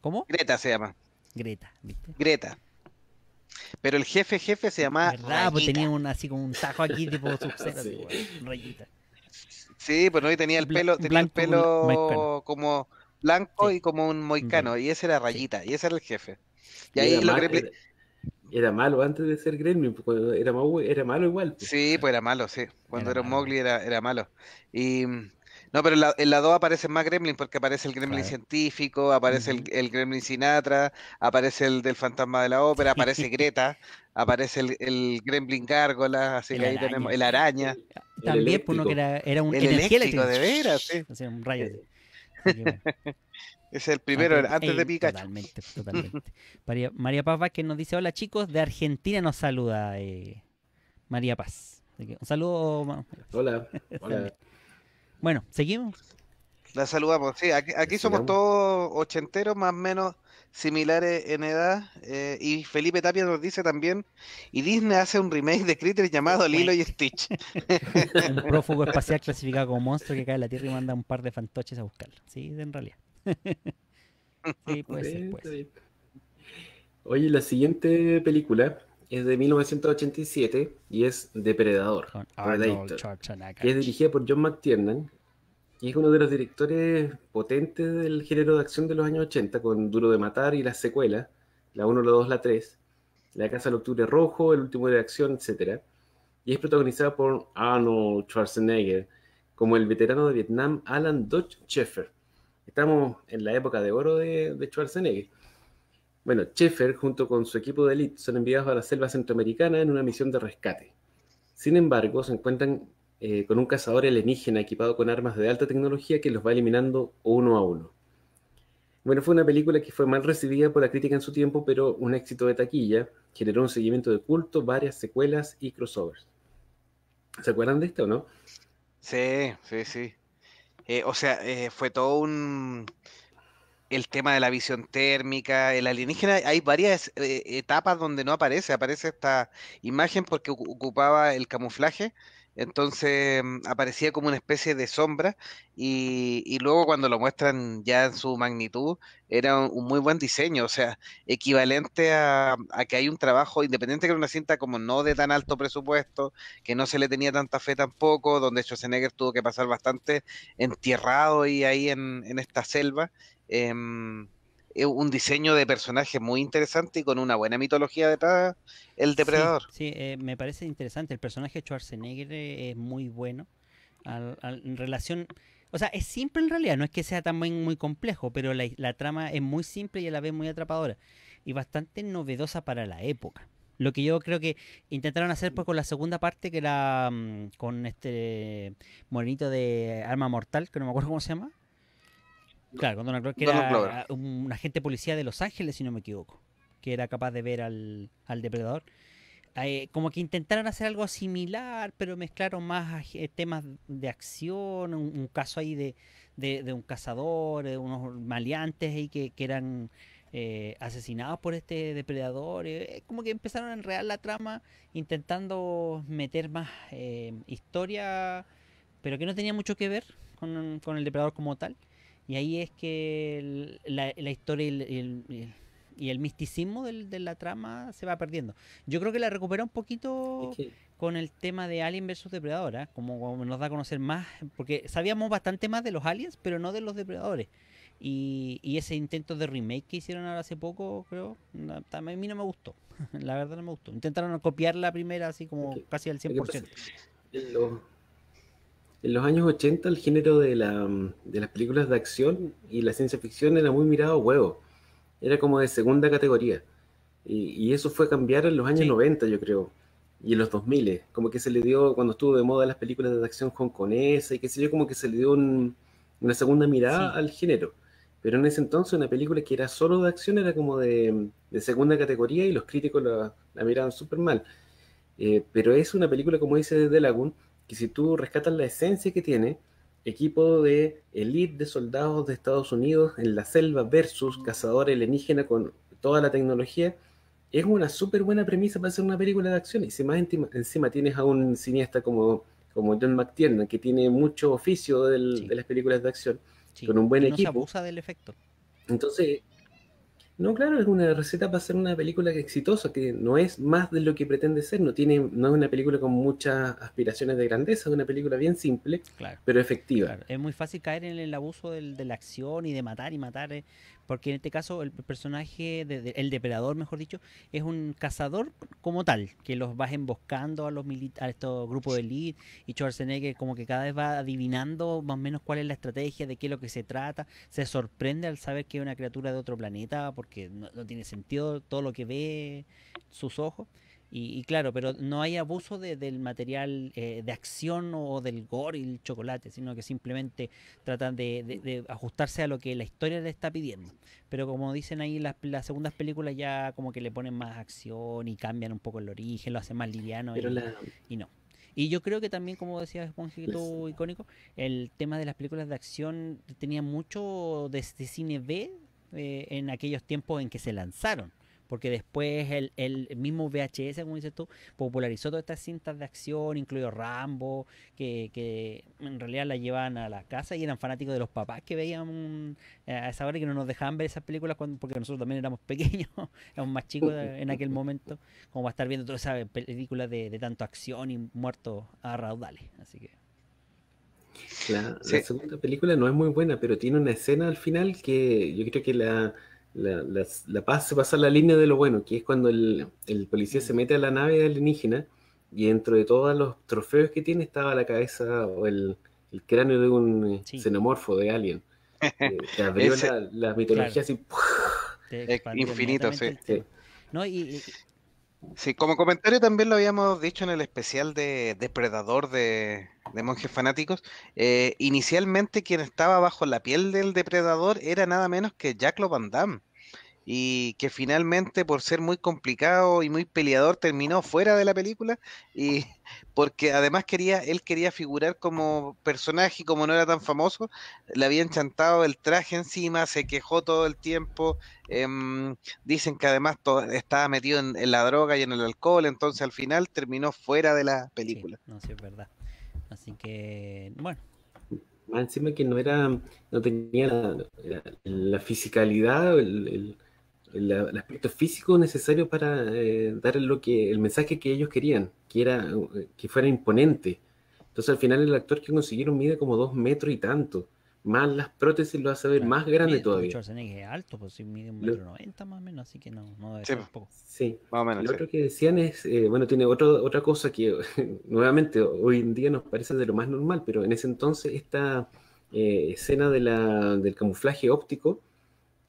¿Cómo? Greta se llama. Greta, ¿viste? Greta. Pero el jefe jefe se llama ¿Verdad? Pues tenía un, así como un saco aquí tipo subsera, sí. Rayita. Sí, pues hoy tenía el pelo, tenía el pelo como blanco y como un moicano, y ese era Rayita, y ese era el jefe. Y, ahí era, malo antes de ser Gremlin, pues, era, era malo igual. Pues. Sí, pues era malo, sí. Cuando era, un Mowgli era, malo. Y mm, no, pero en la, 2 aparecen más Gremlin porque aparece el Gremlin científico, aparece el, Gremlin Sinatra, aparece el del fantasma de la ópera, aparece Greta, aparece el, Gremlin Gárgola, así que ahí tenemos el araña. También, pues que era, era un el eléctrico, de veras, sí. un rayo. Sí. Eh, es el primero, antes, de Pikachu. Totalmente, totalmente. María, María, Paz Vázquez nos dice, hola chicos, de Argentina nos saluda eh, María Paz. un saludo. Hola. bueno, ¿seguimos? La saludamos, sí. Aquí, aquí somos todos ochenteros, más o menos similares en edad. Eh, y Felipe Tapia nos dice también, y Disney hace un remake de Critters llamado Lilo y Stitch. un prófugo espacial clasificado como monstruo que cae a la Tierra y manda un par de fantoches a buscarlo. Sí, en realidad. sí, puede Oye, la siguiente película es de 1987 y es Depredador. Predator, y es dirigida por John McTiernan y es uno de los directores potentes del género de acción de los años 80, con Duro de Matar y las secuelas, la 1, la 2, la 3, La Casa del Octubre Rojo, El Último de Acción, etc. Y es protagonizada por Arnold Schwarzenegger, como el veterano de Vietnam Alan Dodge Sheffer. Estamos en la época de oro de, Schwarzenegger. Bueno, Sheffer, junto con su equipo de élite, son enviados a la selva centroamericana en una misión de rescate. Sin embargo, se encuentran eh, con un cazador alienígena equipado con armas de alta tecnología que los va eliminando uno a uno. Bueno, fue una película que fue mal recibida por la crítica en su tiempo, pero un éxito de taquilla, generó un seguimiento de culto, varias secuelas y crossovers. ¿Se acuerdan de esto o no? Sí, sí, sí. Eh, o sea, eh, fue todo un... El tema de la visión térmica, el alienígena, hay varias etapas donde no aparece, aparece esta imagen porque ocupaba el camuflaje, entonces mm, aparecía como una especie de sombra y, y, luego cuando lo muestran ya en su magnitud era un, muy buen diseño, o sea, equivalente a, a, que hay un trabajo independiente que era una cinta como no de tan alto presupuesto, que no se le tenía tanta fe tampoco, donde Schwarzenegger tuvo que pasar bastante entierrado y ahí en, en esta selva. Em, eh, un diseño de personaje muy interesante y con una buena mitología detrás, el depredador. Sí, eh, me parece interesante. El personaje de Schwarzenegger eh, es muy bueno en relación... O sea, es simple en realidad, no es que sea tan muy complejo, pero la, trama es muy simple y a la vez muy atrapadora. Y bastante novedosa para la época. Lo que yo creo que intentaron hacer pues con la segunda parte, que era mm, con este morenito de Arma Mortal, que no me acuerdo cómo se llama. Claro, con Donald Glover, que era un agente policía de Los Ángeles, si no me equivoco, que era capaz de ver al, al depredador. Eh, como que intentaron hacer algo similar, pero mezclaron más temas de acción, un, caso ahí de, un cazador, de unos maleantes ahí que, eran eh, asesinados por este depredador. Eh, como que empezaron a enredar la trama intentando meter más historia, pero que no tenía mucho que ver con, con el depredador como tal. Y ahí es que la, historia y el, misticismo de la trama se va perdiendo. Yo creo que la recupera un poquito con el tema de Alien versus Depredadora, ¿eh? como, nos da a conocer más, porque sabíamos bastante más de los aliens, pero no de los depredadores. Y, ese intento de remake que hicieron ahora hace poco, creo, a mí no me gustó. la verdad no me gustó. Intentaron copiar la primera así como casi al 100% en los años 80 el género mm, de, las películas de acción y la ciencia ficción era muy mirado a huevo. Era como de segunda categoría. Y, eso fue a cambiar en los años 90, yo creo, y en los 2000. Como que se le dio, cuando estuvo de moda las películas de acción hongkonesa y qué sé yo, como que se le dio una segunda mirada al género. Pero en ese entonces una película que era solo de acción era como de, segunda categoría y los críticos la, miraban súper mal. Eh, pero es una película, como dice De Lagoon, que si tú rescatas la esencia que tiene, equipo de elite de soldados de Estados Unidos en la selva versus cazador alienígena con toda la tecnología, es una súper buena premisa para hacer una película de acción. Y si más encima, tienes a un cineasta como, como John McTiernan, que tiene mucho oficio de las películas de acción, con un buen equipo. del efecto. Entonces, no, claro, es una receta para hacer una película exitosa, que no es más de lo que pretende ser, no, tiene, no es una película con muchas aspiraciones de grandeza, es una película bien simple, pero efectiva. Es muy fácil caer en el abuso del, de la acción y de matar y matar. Eh, porque en este caso el personaje, el depredador, mejor dicho, es un cazador como tal, que los vas emboscando a los a estos grupos de elite y Schwarzenegger como que cada vez va adivinando más o menos cuál es la estrategia, de qué es lo que se trata, se sorprende al saber que es una criatura de otro planeta porque no tiene sentido todo lo que ve sus ojos. Y, claro, pero no hay abuso del material eh, de acción o del gore y el chocolate, sino que simplemente tratan de, ajustarse a lo que la historia le está pidiendo. Pero como dicen ahí, las, segundas películas ya como que le ponen más acción y cambian un poco el origen, lo hacen más liviano y, no. Y yo creo que también, como decía Sponge, que icónico, el tema de las películas de acción tenía mucho de, cine B eh, en aquellos tiempos en que se lanzaron porque después el, el mismo VHS, como dices tú, popularizó todas estas cintas de acción, incluido Rambo, que, en realidad la llevaban a la casa y eran fanáticos de los papás que veían eh, a esa hora que no nos dejaban ver esas películas cuando, porque nosotros también éramos pequeños, éramos más chicos en aquel momento, como va a estar viendo todas esas películas de, de tanto acción y muertos a raudales. Así que. la, segunda película no es muy buena, pero tiene una escena al final que yo creo que la, la, la, paz se pasa la línea de lo bueno, que es cuando el, policía se mm. mete a la nave alienígena y dentro de todos los trofeos que tiene estaba la cabeza o el, cráneo de un eh, xenomorfo de alien. abrió la, Infinito, sí. No, y, Sí, como comentario también lo habíamos dicho en el especial de Depredador de, Monjes Fanáticos. Eh, inicialmente quien estaba bajo la piel del Depredador era nada menos que Jack Lo Van y que finalmente por ser muy complicado y muy peleador terminó fuera de la película y porque además quería él quería figurar como personaje y como no era tan famoso le había enchantado el traje encima se quejó todo el tiempo em, dicen que además estaba metido en, la droga y en el alcohol entonces al final terminó fuera de la película no sí es verdad así que bueno más encima que no era no tenía la, fisicalidad el el, aspecto físico necesario para eh, dar lo que, el mensaje que ellos querían, que, era, eh, que fuera imponente. Entonces al final el actor que consiguieron mide como dos metros y tanto. Más las prótesis lo hace ver más grande todavía. Schwarzenegger alto, pues mide más o menos, así que no, sí, Sí, más o menos. otro que decían es, eh, bueno, tiene otra otra cosa que nuevamente hoy en día nos parece de lo más normal, pero en ese entonces esta escena de la, del camuflaje óptico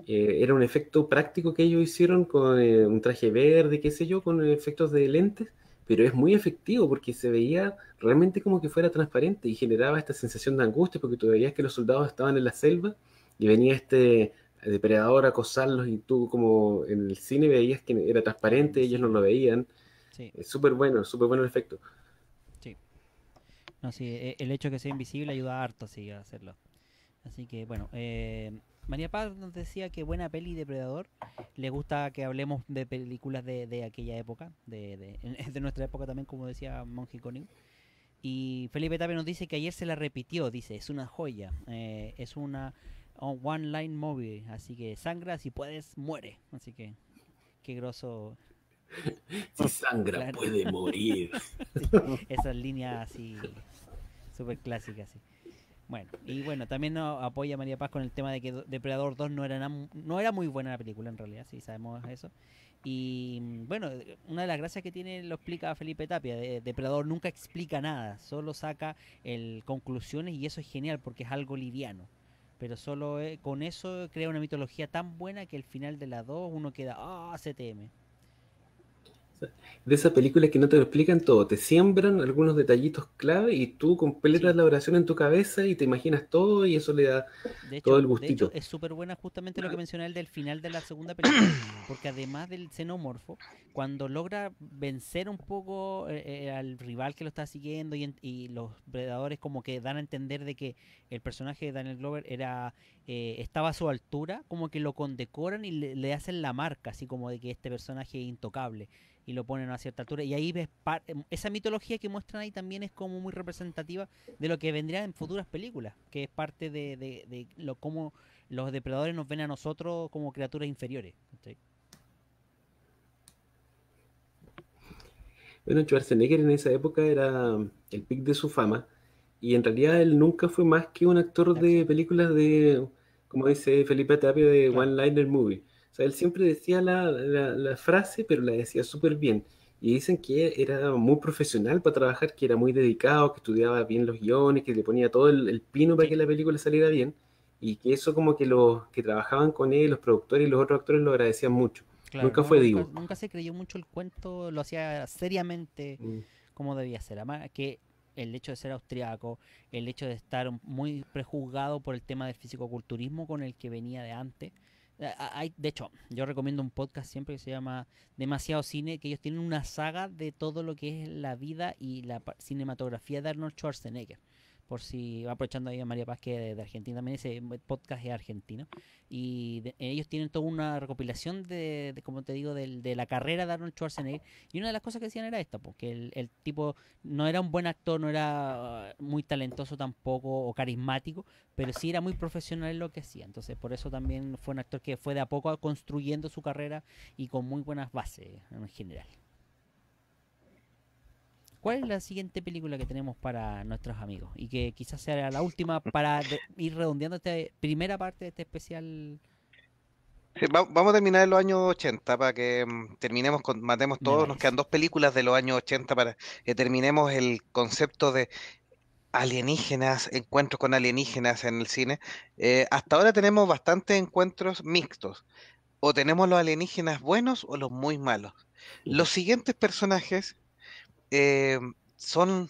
eh, era un efecto práctico que ellos hicieron con eh, un traje verde, qué sé yo, con efectos de lentes, pero es muy efectivo porque se veía realmente como que fuera transparente y generaba esta sensación de angustia porque tú veías que los soldados estaban en la selva y venía este eh, depredador a acosarlos y tú como en el cine veías que era transparente, ellos no lo veían. Sí. Es súper bueno, súper bueno el efecto. Sí. No, sí, e, el hecho de que sea invisible ayuda harto así a hacerlo. Así que bueno, eh, María Paz nos decía que buena peli Depredador. Le gusta que hablemos de películas de, aquella época, de, nuestra época también, como decía Monji Conning. Y Felipe Tape nos dice que ayer se la repitió, dice, es una joya, eh, es una oh, one line movie, así que sangra, si puedes, muere. Así que, qué grosso. Si sangra, puede morir. esas líneas así, súper clásicas, bueno, y bueno, también nos apoya María Paz con el tema de que Depredador 2 no era, no era muy buena la película en realidad, si sabemos eso. Y mm, bueno, una de las gracias que tiene lo explica Felipe Tapia, Depredador nunca explica nada, solo saca el, conclusiones y eso es genial porque es algo liviano. Pero solo eh, con eso crea una mitología tan buena que el final de la 2 uno queda, ah, oh, CTM. De esas películas que no te lo explican todo, te siembran algunos detallitos clave y tú completas la oración en tu cabeza y te imaginas todo y eso le da todo el gustito. es súper buena justamente lo que mencioné el del final de la segunda película, porque además del xenomorfo, cuando logra vencer un poco eh, eh, al rival que lo está siguiendo y, los predadores como que dan a entender de que el personaje de Daniel Glover era eh, estaba a su altura, como que lo condecoran y le hacen la marca, así como de que este personaje es intocable y lo ponen a cierta altura. Y ahí ves em, esa mitología que muestran ahí también es como muy representativa de lo que vendría en futuras películas, que es parte de, de, lo cómo los depredadores nos ven a nosotros como criaturas inferiores. Bueno, Schwarzenegger en esa época era mm, el pic de su fama y en realidad él nunca fue más que un actor de películas de, como dice Felipe Tapia, de One Liner Movie sea, él siempre decía la, frase, pero la decía súper bien. Y dicen que era muy profesional para trabajar, que era muy dedicado, que estudiaba bien los guiones, que le ponía todo el, pino para que la película saliera bien. Y que eso como que los que trabajaban con él, los productores y los otros actores lo agradecían mucho. nunca fue digo. Nunca, se creyó mucho el cuento, lo hacía seriamente mm. como debía ser. Además, que el hecho de ser austriaco, el hecho de estar muy prejuzgado por el tema del fisicoculturismo con el que venía de antes, eh, de hecho, yo recomiendo un podcast siempre que se llama Demasiado Cine, que ellos tienen una saga de todo lo que es la vida y la cinematografía de Arnold Schwarzenegger por si va aprovechando ahí a María Paz, que de, Argentina también, ese podcast es argentino. Y ellos tienen toda una recopilación de, como te digo, de, la carrera de Arnold Schwarzenegger. Y una de las cosas que decían era esto, porque el, tipo no era un buen actor, no era ah, muy talentoso tampoco o carismático, pero sí era muy profesional en lo que hacía. Entonces, por eso también fue un actor que fue de a poco construyendo su carrera y con muy buenas bases en general. ¿Cuál es la siguiente película que tenemos para nuestros amigos? Y que quizás sea la última para ir redondeando esta primera parte de este especial. vamos a terminar en los años 80 para que mm, terminemos con Matemos Todos. Nos quedan dos películas de los años 80 para que terminemos el concepto de alienígenas, encuentros con alienígenas en el cine. Eh, hasta ahora tenemos bastantes encuentros mixtos. O tenemos los alienígenas buenos o los muy malos. Los siguientes personajes eh, son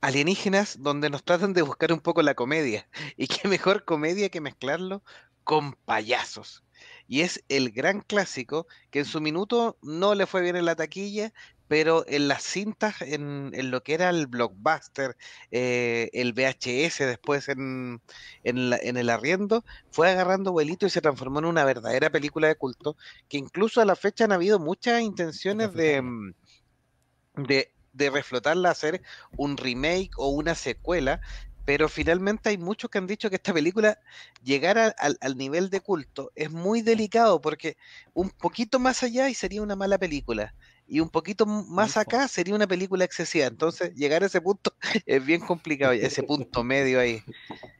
alienígenas donde nos tratan de buscar un poco la comedia. Y qué mejor comedia que mezclarlo con payasos. Y es el gran clásico que en su minuto no le fue bien en la taquilla, pero en las cintas, en, lo que era el blockbuster, eh, el VHS después en, en, el arriendo, fue agarrando vuelito y se transformó en una verdadera película de culto, que incluso a la fecha han habido muchas intenciones de de, de reflotarla, hacer un remake o una secuela, pero finalmente hay muchos que han dicho que esta película, llegar al nivel de culto, es muy delicado, porque un poquito más allá y sería una mala película y un poquito más acá sería una película excesiva. Entonces, llegar a ese punto es bien complicado, ese punto medio ahí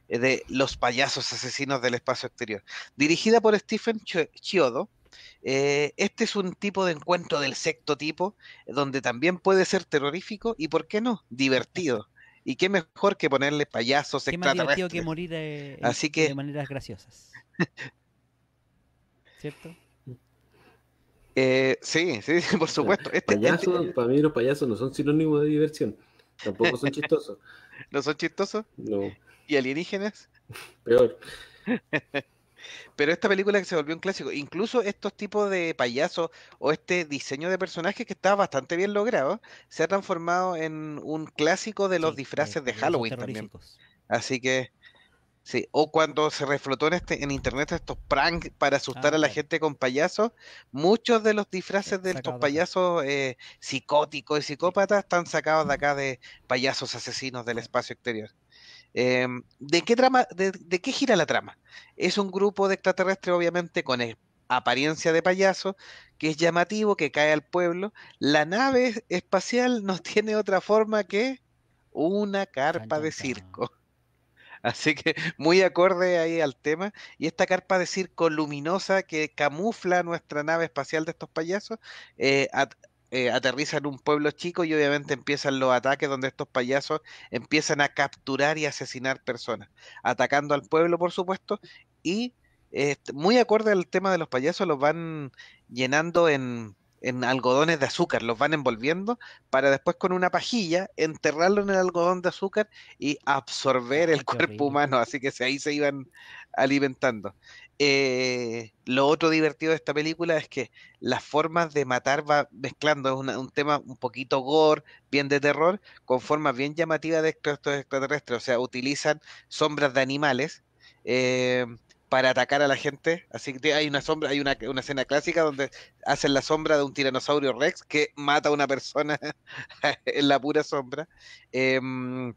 eh, de Los payasos asesinos del espacio exterior. Dirigida por Stephen Chiodo, eh, este es un tipo de encuentro del sexto tipo, donde también puede ser terrorífico y, ¿por qué no?, divertido. Y qué mejor que ponerle payasos qué más divertido que morir eh, Así que... de maneras graciosas. ¿Cierto? Eh, sí, sí, por supuesto. Este, este Para mí los payasos no son sinónimos de diversión. Tampoco son chistosos. ¿No son chistosos? No. ¿Y alienígenas? Peor. Pero esta película que se volvió un clásico, incluso estos tipos de payasos o este diseño de personajes que está bastante bien logrado, se ha transformado en un clásico de los disfraces de, Halloween también. Así que, sí, o cuando se reflotó en, este, internet estos pranks para asustar a la ah. gente con payasos, muchos de los disfraces de estos payasos eh, psicóticos y psicópatas están sacados de acá de payasos asesinos del espacio exterior. Em, ¿de, qué qué gira la trama? Es un grupo de extraterrestres, obviamente, con apariencia de payaso, que es llamativo, que cae al pueblo. La nave espacial no tiene otra forma que una carpa de circo. Así que muy acorde ahí al tema. Y esta carpa de circo luminosa que camufla nuestra nave espacial de estos payasos, eh, eh, aterriza en un pueblo chico y obviamente empiezan los ataques donde estos payasos empiezan a capturar y asesinar personas, atacando al pueblo por supuesto y eh, muy acorde al tema de los payasos los van llenando en en algodones de azúcar, los van envolviendo para después con una pajilla enterrarlo en el algodón de azúcar y absorber ah, el cuerpo humano, así que ahí se iban alimentando. Eh, lo otro divertido de esta película es que las formas de matar va mezclando es un tema un poquito gore, bien de terror, con formas bien llamativas de estos extraterrestres, o sea, utilizan sombras de animales. Eh, para atacar a la gente. Así que hay una sombra, hay una, escena clásica donde hacen la sombra de un tiranosaurio Rex que mata a una persona en la pura sombra. Em,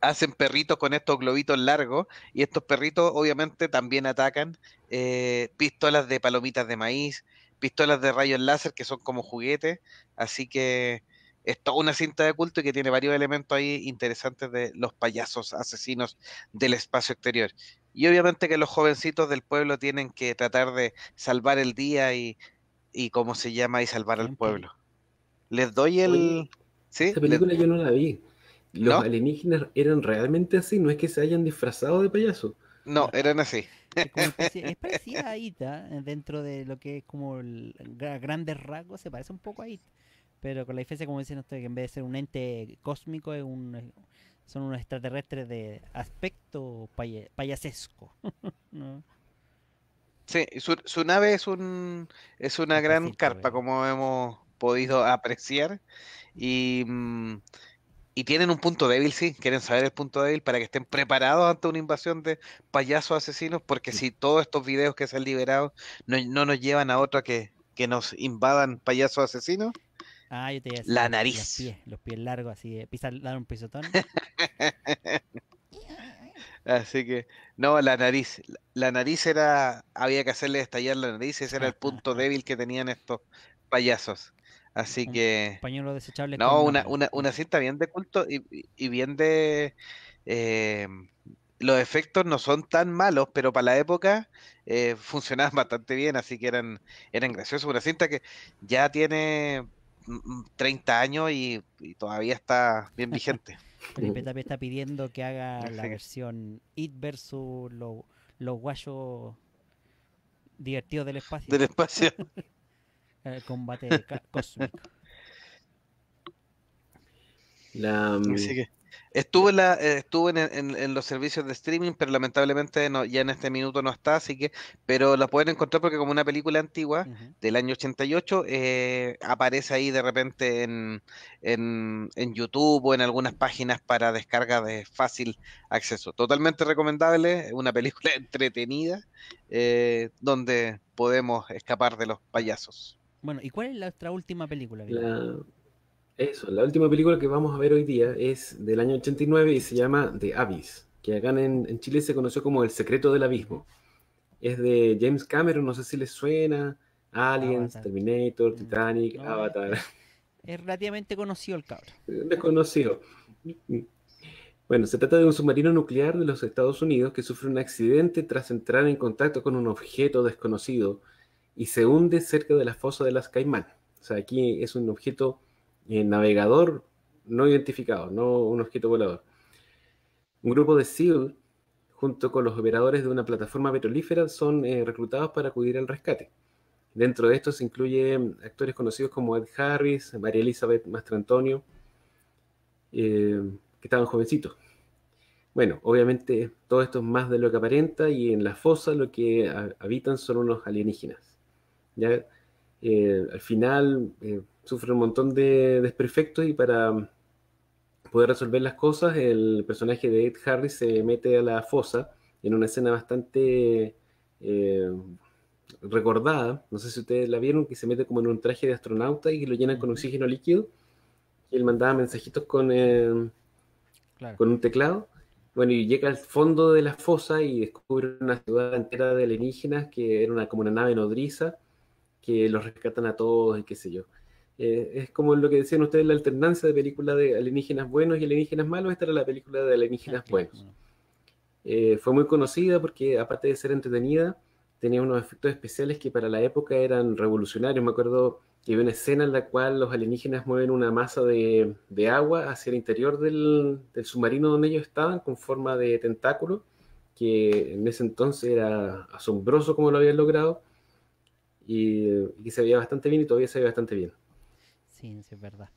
hacen perritos con estos globitos largos y estos perritos obviamente también atacan eh, pistolas de palomitas de maíz, pistolas de rayos láser que son como juguetes, así que es toda una cinta de culto y que tiene varios elementos ahí interesantes de los payasos asesinos del espacio exterior. Y obviamente que los jovencitos del pueblo tienen que tratar de salvar el día y, y cómo se llama, y salvar al pueblo. Les doy el... ¿Sí? Esa película yo no la vi. Los alienígenas eran realmente así, no es que se hayan disfrazado de payaso. No, eran así. Es parecida a Ita ¿ah? dentro de lo que es como el, grandes rasgos, se parece un poco a Ita. Pero con la diferencia, como dicen ustedes, que en vez de ser un ente cósmico, es un, son unos extraterrestres de aspecto payasesco. Sí, su, nave es un es una gran carpa, como hemos podido apreciar. Mm, y, tienen un punto débil, sí, quieren saber el punto débil para que estén preparados ante una invasión de payasos asesinos, porque si todos estos videos que se han liberado no, nos llevan a otro que nos invadan payasos asesinos, Ah, yo te La nariz. Los pies, largos, así, de pisar, dar un pisotón. así que, no, la nariz. La nariz era, había que hacerle estallar la nariz, ese era el punto débil que tenían estos payasos. Así un que. Pañuelo desechable. No, una, cinta bien de culto y, bien de. Eh, los efectos no son tan malos, pero para la época eh, funcionaban bastante bien, así que eran, eran graciosos. Una cinta que ya tiene 30 mm, años y, todavía está bien vigente. Felipe también está pidiendo que haga la versión IT versus los lo guayos divertidos del espacio. Del espacio. El combate cósmico. La, mm, eh, estuve en, la, estuve en, los servicios de streaming, pero lamentablemente no, ya en este minuto no está, así que, pero la pueden encontrar porque como una película antigua del año 88, eh, aparece ahí de repente en, YouTube o en algunas páginas para descarga de fácil acceso. Totalmente recomendable, una película entretenida eh, donde podemos escapar de los payasos. Bueno, ¿y cuál es la otra última película? La eso, la última película que vamos a ver hoy día es del año 89 y se llama The Abyss, que acá en, Chile se conoció como El secreto del abismo. Es de James Cameron, no sé si les suena, Aliens, Terminator, Titanic, Avatar. Es relativamente conocido el cabrón. Desconocido. Bueno, se trata de un submarino nuclear de los Estados Unidos que sufre un accidente tras entrar en contacto con un objeto desconocido y se hunde cerca de la fosa de las Caimán. O sea, aquí es un objeto eh, navegador no identificado, no un objeto volador. Un grupo de SEAL, junto con los operadores de una plataforma petrolífera, son eh, reclutados para acudir al rescate. Dentro de esto se incluyen mm, actores conocidos como Ed Harris, María Elizabeth Mastrantonio, eh, que estaban jovencitos. Bueno, obviamente todo esto es más de lo que aparenta y en la fosa lo que habitan son unos alienígenas. ¿ya? Eh, al final, sufre un montón de desperfectos y para poder resolver las cosas, el personaje de Ed Harris se mete a la fosa en una escena bastante eh, recordada. No sé si ustedes la vieron, que se mete como en un traje de astronauta y lo llenan con oxígeno líquido. Y él mandaba mensajitos con, eh, con un teclado. Bueno, y llega al fondo de la fosa y descubre una ciudad entera de alienígenas que era una, como una nave nodriza que los rescatan a todos y qué sé yo. Eh, es como lo que decían ustedes, la alternancia de películas de alienígenas buenos y alienígenas malos, esta era la película de alienígenas buenos. Eh, fue muy conocida porque aparte de ser entretenida, tenía unos efectos especiales que para la época eran revolucionarios. Me acuerdo que había una escena en la cual los alienígenas mueven una masa de, agua hacia el interior del, submarino donde ellos estaban con forma de tentáculo, que en ese entonces era asombroso como lo habían logrado y, y se veía bastante bien y todavía se ve bastante bien sí, es verdad.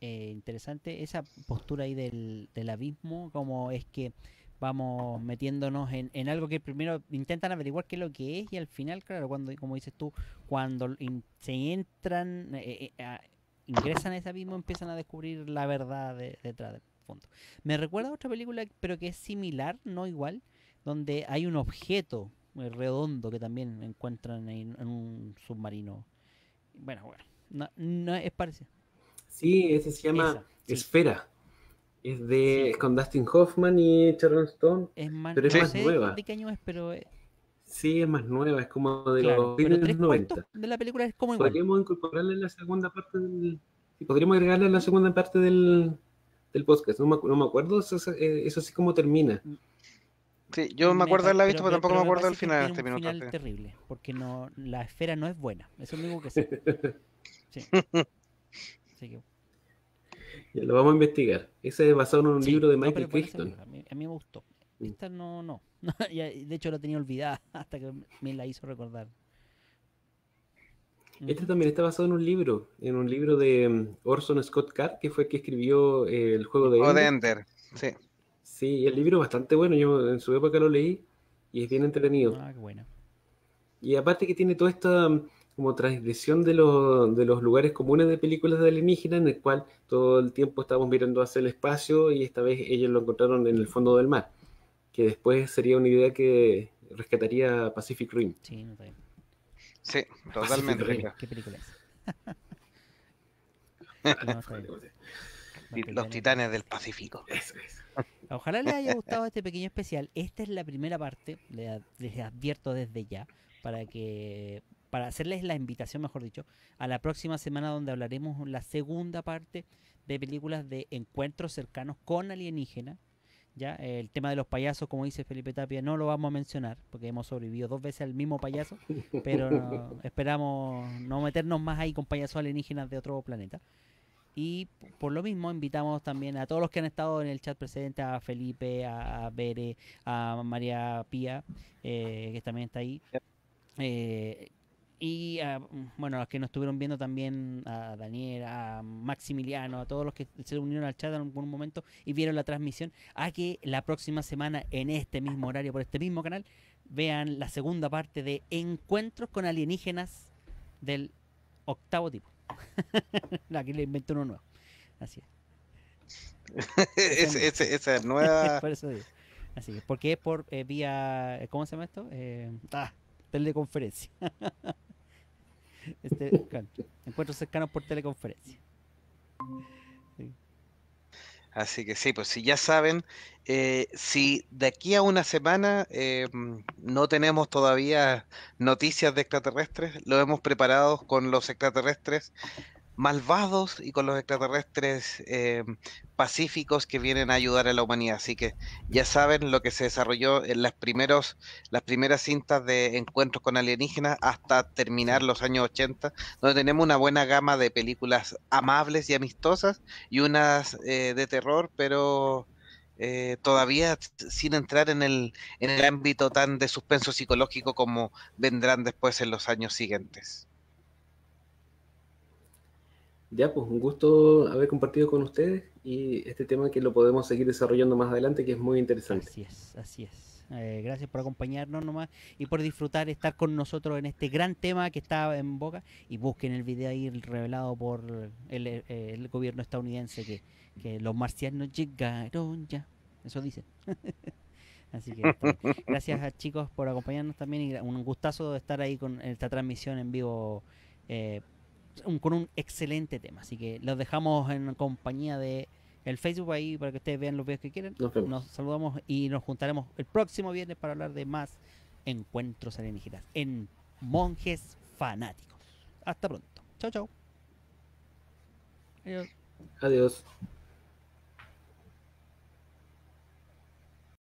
Eh, interesante esa postura ahí del, abismo, como es que vamos metiéndonos en, algo que primero intentan averiguar qué es lo que es y al final, claro, cuando como dices tú, cuando se entran, eh, eh, ingresan a ese abismo, empiezan a descubrir la verdad detrás del fondo. Me recuerda a otra película, pero que es similar, no igual, donde hay un objeto redondo que también encuentran en, en un submarino. Bueno, bueno, no, es parecido. Sí, ese se llama Esfera. Es de con Dustin Hoffman y Sharon Stone. Es más, pero es más nueva. Eh, sí, es más nueva, es como de los años 90. De la película es como Podríamos incorporarla en la segunda parte del. podríamos agregarla en la segunda parte del, del podcast. No me, no me acuerdo, eso, eh, eso, sí como termina. Mm. Sí, yo me, acuerdo haberla visto, pero, pero, tampoco me acuerdo del final Es este este. terrible, porque no, la esfera no es buena. es lo único que sé. Sí. lo vamos a investigar. Ese es basado en un libro de Michael no, A mí, me gustó. Mm. Esta no, no. de hecho, la tenía olvidada hasta que me la hizo recordar. Este también está basado en un libro, en un libro de mm, Orson Scott Card, que fue el que escribió eh, el juego de Ender. Sí. Sí, el libro es bastante bueno. Yo en su época lo leí y es bien entretenido. Ah, qué bueno. Y aparte que tiene toda esta mm, como transgresión de, los lugares comunes de películas de alienígenas, en el cual todo el tiempo estamos mirando hacia el espacio y esta vez ellos lo encontraron en el fondo del mar, que después sería una idea que rescataría Pacific Rim. Sí, totalmente. ¿Qué película es? Los titanes del Pacífico. Ojalá les haya gustado este pequeño especial. Esta es la primera parte, les advierto desde ya, para que para hacerles la invitación, mejor dicho, a la próxima semana donde hablaremos la segunda parte de películas de encuentros cercanos con alienígenas. ¿ya? El tema de los payasos, como dice Felipe Tapia, no lo vamos a mencionar, porque hemos sobrevivido dos veces al mismo payaso, pero esperamos no meternos más ahí con payasos alienígenas de otro planeta. Y por lo mismo invitamos también a todos los que han estado en el chat precedente, a Felipe, a, a María Pía, eh, que también está ahí. Eh, y ah, bueno, a los que nos estuvieron viendo también, a Daniel, a Maximiliano, a todos los que se unieron al chat en algún momento y vieron la transmisión, a que la próxima semana, en este mismo horario, por este mismo canal, vean la segunda parte de Encuentros con alienígenas del octavo tipo. Aquí le inventó uno nuevo. Así es. esa nueva. Así es, porque es por eh, vía. ¿Cómo se llama esto? Eh, ah, teleconferencia. Este, encuentros cercanos por teleconferencia. Así que sí, pues si ya saben, eh, si de aquí a una semana eh, no tenemos todavía noticias de extraterrestres, lo hemos preparado con los extraterrestres malvados y con los extraterrestres eh, pacíficos que vienen a ayudar a la humanidad. Así que ya saben lo que se desarrolló en las, primeros, las primeras cintas de encuentros con alienígenas hasta terminar los años 80, donde tenemos una buena gama de películas amables y amistosas y unas eh, de terror, pero... Eh, todavía sin entrar en el, en el ámbito tan de suspenso psicológico como vendrán después en los años siguientes. Ya, pues un gusto haber compartido con ustedes y este tema que lo podemos seguir desarrollando más adelante, que es muy interesante. Así es, así es. Eh, gracias por acompañarnos nomás y por disfrutar estar con nosotros en este gran tema que está en boca. Y busquen el video ahí revelado por el, eh, gobierno estadounidense que, los marcianos llegaron ya. Eso dice. Así que gracias a chicos por acompañarnos también y un gustazo de estar ahí con esta transmisión en vivo. Eh, con un excelente tema. Así que los dejamos en compañía de el Facebook ahí para que ustedes vean los videos que quieren. Nos, saludamos y nos juntaremos el próximo viernes para hablar de más encuentros alienígenas en Monjes Fanáticos. Hasta pronto. Chao, chao. Adiós. Adiós.